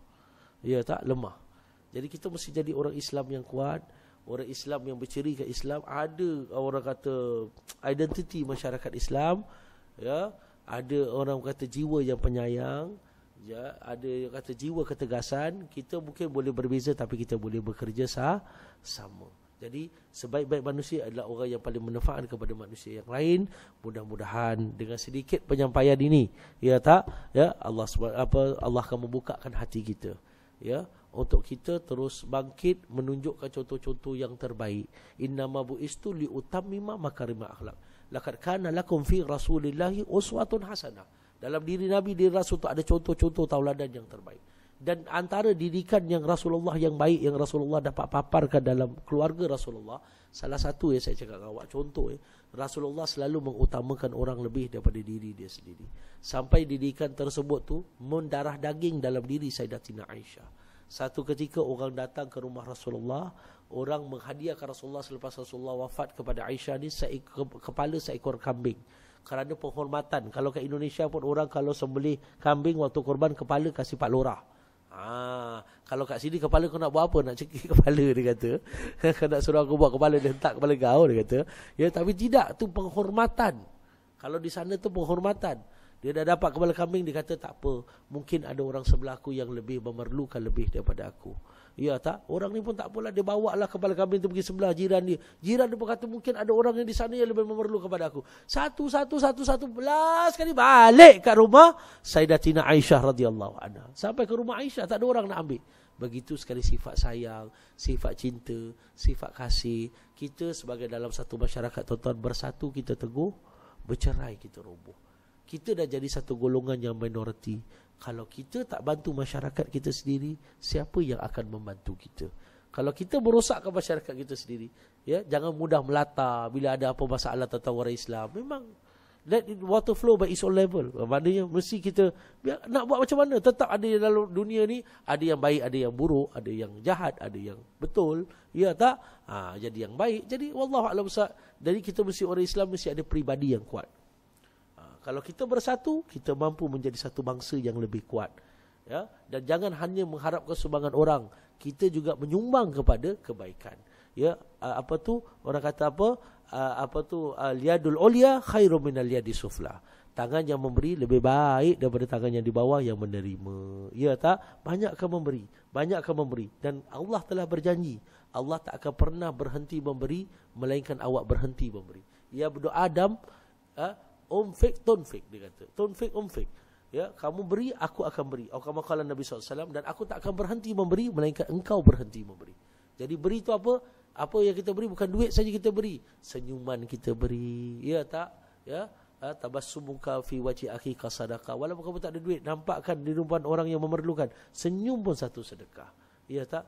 Ya tak? Lemah. Jadi kita mesti jadi orang Islam yang kuat. Orang Islam yang berciri ke Islam. Ada orang kata identiti masyarakat Islam. Ya ada orang kata jiwa yang penyayang ya ada yang kata jiwa ketegasan kita mungkin boleh berbeza tapi kita boleh bekerja sah, sama jadi sebaik-baik manusia adalah orang yang paling bermanfaat kepada manusia yang lain mudah-mudahan dengan sedikit penyampaian ini ya tak ya Allah apa Allah akan membukakan hati kita ya untuk kita terus bangkit menunjukkan contoh-contoh yang terbaik innamabuistu liutammima makarima akhlak laqad kana lakum fi rasulillahi uswatun hasanah dalam diri nabi diri rasul tu ada contoh-contoh tauladan yang terbaik dan antara didikan yang Rasulullah yang baik yang Rasulullah dapat paparkan dalam keluarga Rasulullah salah satu yang saya cakap dengan awak contoh eh, Rasulullah selalu mengutamakan orang lebih daripada diri dia sendiri sampai didikan tersebut tu mendarah daging dalam diri Sayyidatina Aisyah satu ketika orang datang ke rumah Rasulullah orang menghadiahkan Rasulullah selepas Rasulullah wafat kepada Aisyah ni seekor, kepala seekor kambing kerana penghormatan kalau ke Indonesia pun orang kalau sembelih kambing waktu korban kepala kasih Pak Lora ha, kalau kat sini kepala kau nak buat apa nak cekik kepala dia kata kau nak suruh aku buat kepala dia hentak kepala kau dia kata ya tapi tidak tu penghormatan kalau di sana tu penghormatan dia dah dapat kepala kambing dia kata tak apa mungkin ada orang sebelah aku yang lebih memerlukan lebih daripada aku Ya tak? Orang ni pun tak apalah. Dia bawa lah kepala kambing tu pergi sebelah jiran dia. Jiran dia kata mungkin ada orang yang di sana yang lebih memerlukan kepada aku. Satu, satu, satu, satu belas kali balik ke rumah Sayyidatina Aisyah radhiyallahu anha. Sampai ke rumah Aisyah tak ada orang nak ambil. Begitu sekali sifat sayang, sifat cinta, sifat kasih. Kita sebagai dalam satu masyarakat tuan-tuan bersatu kita teguh, bercerai kita roboh. Kita dah jadi satu golongan yang minoriti. Kalau kita tak bantu masyarakat kita sendiri, siapa yang akan membantu kita? Kalau kita merosakkan masyarakat kita sendiri, ya, jangan mudah melata bila ada apa masalah tentang warai Islam. Memang let it water flow by its own level. Maknanya mesti kita biar, ya, nak buat macam mana? Tetap ada yang dalam dunia ni, ada yang baik, ada yang buruk, ada yang jahat, ada yang betul. Ya tak? Ha, jadi yang baik. Jadi wallahu a'lam Jadi kita mesti orang Islam mesti ada peribadi yang kuat kalau kita bersatu, kita mampu menjadi satu bangsa yang lebih kuat. Ya, dan jangan hanya mengharapkan sumbangan orang, kita juga menyumbang kepada kebaikan. Ya, ah, apa tu? Orang kata apa? Ah, apa tu? Ah, Liadul olia khairu min aliyadi sufla. Tangan yang memberi lebih baik daripada tangan yang di bawah yang menerima. Ya tak? Banyak akan memberi. Banyak akan memberi. Dan Allah telah berjanji. Allah tak akan pernah berhenti memberi. Melainkan awak berhenti memberi. Ya berdoa Adam. Ha? um fik tun fik dia kata. Tun fik um fik. Ya, kamu beri aku akan beri. Aku makalah Nabi SAW dan aku tak akan berhenti memberi melainkan engkau berhenti memberi. Jadi beri itu apa? Apa yang kita beri bukan duit saja kita beri. Senyuman kita beri. Ya tak? Ya. Ha, tabassum muka fi waji akhi kasadaka. Walaupun kamu tak ada duit, nampakkan di depan orang yang memerlukan. Senyum pun satu sedekah. Ya tak?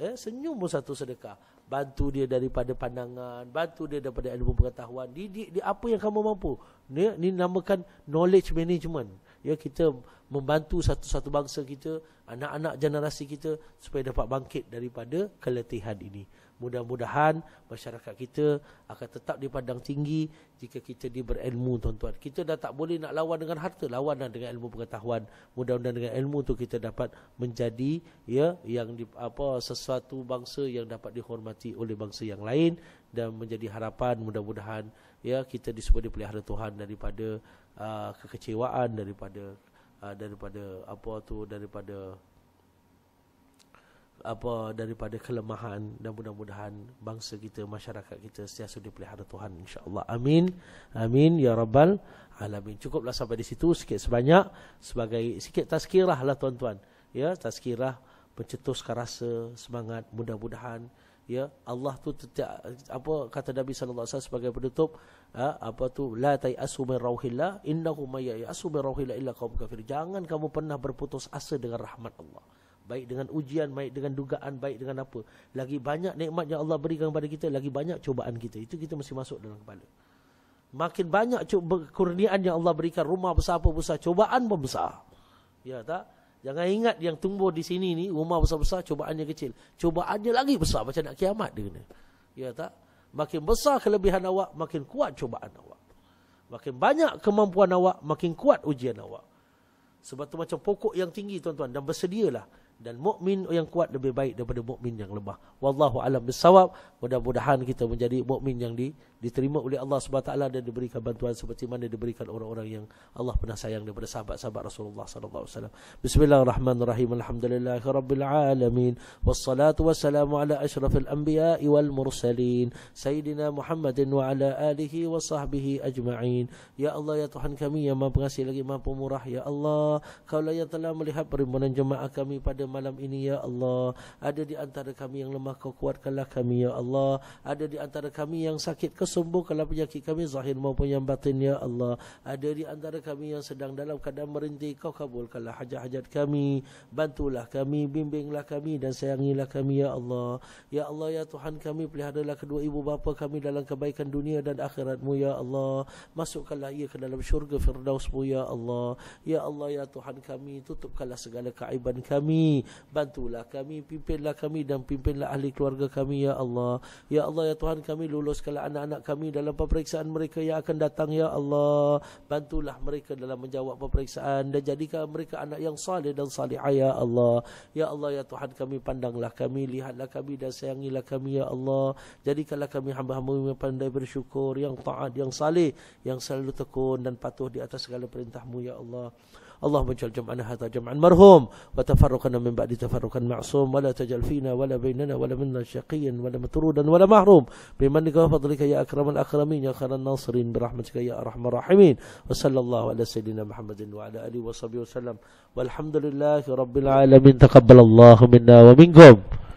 Eh, senyum pun satu sedekah bantu dia daripada pandangan, bantu dia daripada ilmu pengetahuan, didik dia apa yang kamu mampu. Ni ini namakan knowledge management. Ya kita membantu satu-satu bangsa kita, anak-anak generasi kita supaya dapat bangkit daripada keletihan ini mudah-mudahan masyarakat kita akan tetap dipandang tinggi jika kita diberilmu tuan-tuan. Kita dah tak boleh nak lawan dengan harta, lawanlah dengan ilmu pengetahuan. Mudah-mudahan dengan ilmu tu kita dapat menjadi ya yang di, apa sesuatu bangsa yang dapat dihormati oleh bangsa yang lain dan menjadi harapan mudah-mudahan ya kita disebut dipelihara Tuhan daripada uh, kekecewaan daripada uh, daripada apa tu daripada apa daripada kelemahan dan mudah-mudahan bangsa kita masyarakat kita sentiasa dipelihara Tuhan insya-Allah amin amin ya rabbal alamin cukuplah sampai di situ sikit sebanyak sebagai sikit tazkirah lah tuan-tuan ya tazkirah pencetuskan rasa semangat mudah-mudahan ya Allah tu tetap apa kata Nabi sallallahu alaihi wasallam sebagai penutup ha, apa tu la ta'asu min rauhillah innahu may ya'asu min rauhillah illa qaum kafir jangan kamu pernah berputus asa dengan rahmat Allah Baik dengan ujian, baik dengan dugaan, baik dengan apa. Lagi banyak nikmat yang Allah berikan kepada kita, lagi banyak cobaan kita. Itu kita mesti masuk dalam kepala. Makin banyak kurniaan yang Allah berikan, rumah besar apa besar, cobaan pun besar. Ya tak? Jangan ingat yang tumbuh di sini ni, rumah besar-besar, cobaannya kecil. Cobaannya lagi besar, macam nak kiamat dia kena. Ya tak? Makin besar kelebihan awak, makin kuat cobaan awak. Makin banyak kemampuan awak, makin kuat ujian awak. Sebab tu macam pokok yang tinggi tuan-tuan. Dan bersedialah dan mukmin yang kuat lebih baik daripada mukmin yang lemah. Wallahu alam bisawab. Mudah-mudahan kita menjadi mukmin yang di diterima oleh Allah subhanahu taala dan diberikan bantuan seperti mana diberikan orang-orang yang Allah pernah sayang daripada sahabat-sahabat Rasulullah SAW. Bismillahirrahmanirrahim. Alhamdulillah. Rabbil Alamin. Wassalatu wassalamu ala ashrafil anbiya wal mursalin. Sayyidina Muhammadin wa ala alihi wa ajma'in. Ya Allah, ya Tuhan kami yang maha pengasih lagi maha pemurah. Ya Allah, kau lah yang telah melihat perimbunan jemaah kami pada malam ini. Ya Allah, ada di antara kami yang lemah kau kuatkanlah kami. Ya Allah, ada di antara kami yang sakit kesulitan sembuhkanlah penyakit kami zahir maupun yang batin ya Allah. Ada di antara kami yang sedang dalam keadaan merintih, Kau kabulkanlah hajat-hajat kami. Bantulah kami, bimbinglah kami dan sayangilah kami ya Allah. Ya Allah ya Tuhan kami peliharalah kedua ibu bapa kami dalam kebaikan dunia dan akhiratmu ya Allah. Masukkanlah ia ke dalam syurga firdausmu ya Allah. Ya Allah ya Tuhan kami tutupkanlah segala keaiban kami. Bantulah kami, pimpinlah kami dan pimpinlah ahli keluarga kami ya Allah. Ya Allah ya Tuhan kami luluskanlah anak-anak kami dalam peperiksaan mereka yang akan datang ya Allah bantulah mereka dalam menjawab peperiksaan dan jadikan mereka anak yang saleh dan salihah ya Allah ya Allah ya Tuhan kami pandanglah kami lihatlah kami dan sayangilah kami ya Allah jadikanlah kami hamba-hamba yang pandai bersyukur yang taat yang saleh yang selalu tekun dan patuh di atas segala perintahmu ya Allah اللهم اجعل جمعنا هذا جمعا مرهوم وتفرقنا من بعد تفرقا معصوم ولا تجعل فينا ولا بيننا ولا منا شقيا ولا مطرودا ولا محروم بمنك وفضلك يا اكرم الاكرمين يا خير الناصرين برحمتك يا ارحم الراحمين وصلى الله على سيدنا محمد وعلى اله وصحبه وسلم والحمد لله رب العالمين تقبل الله منا ومنكم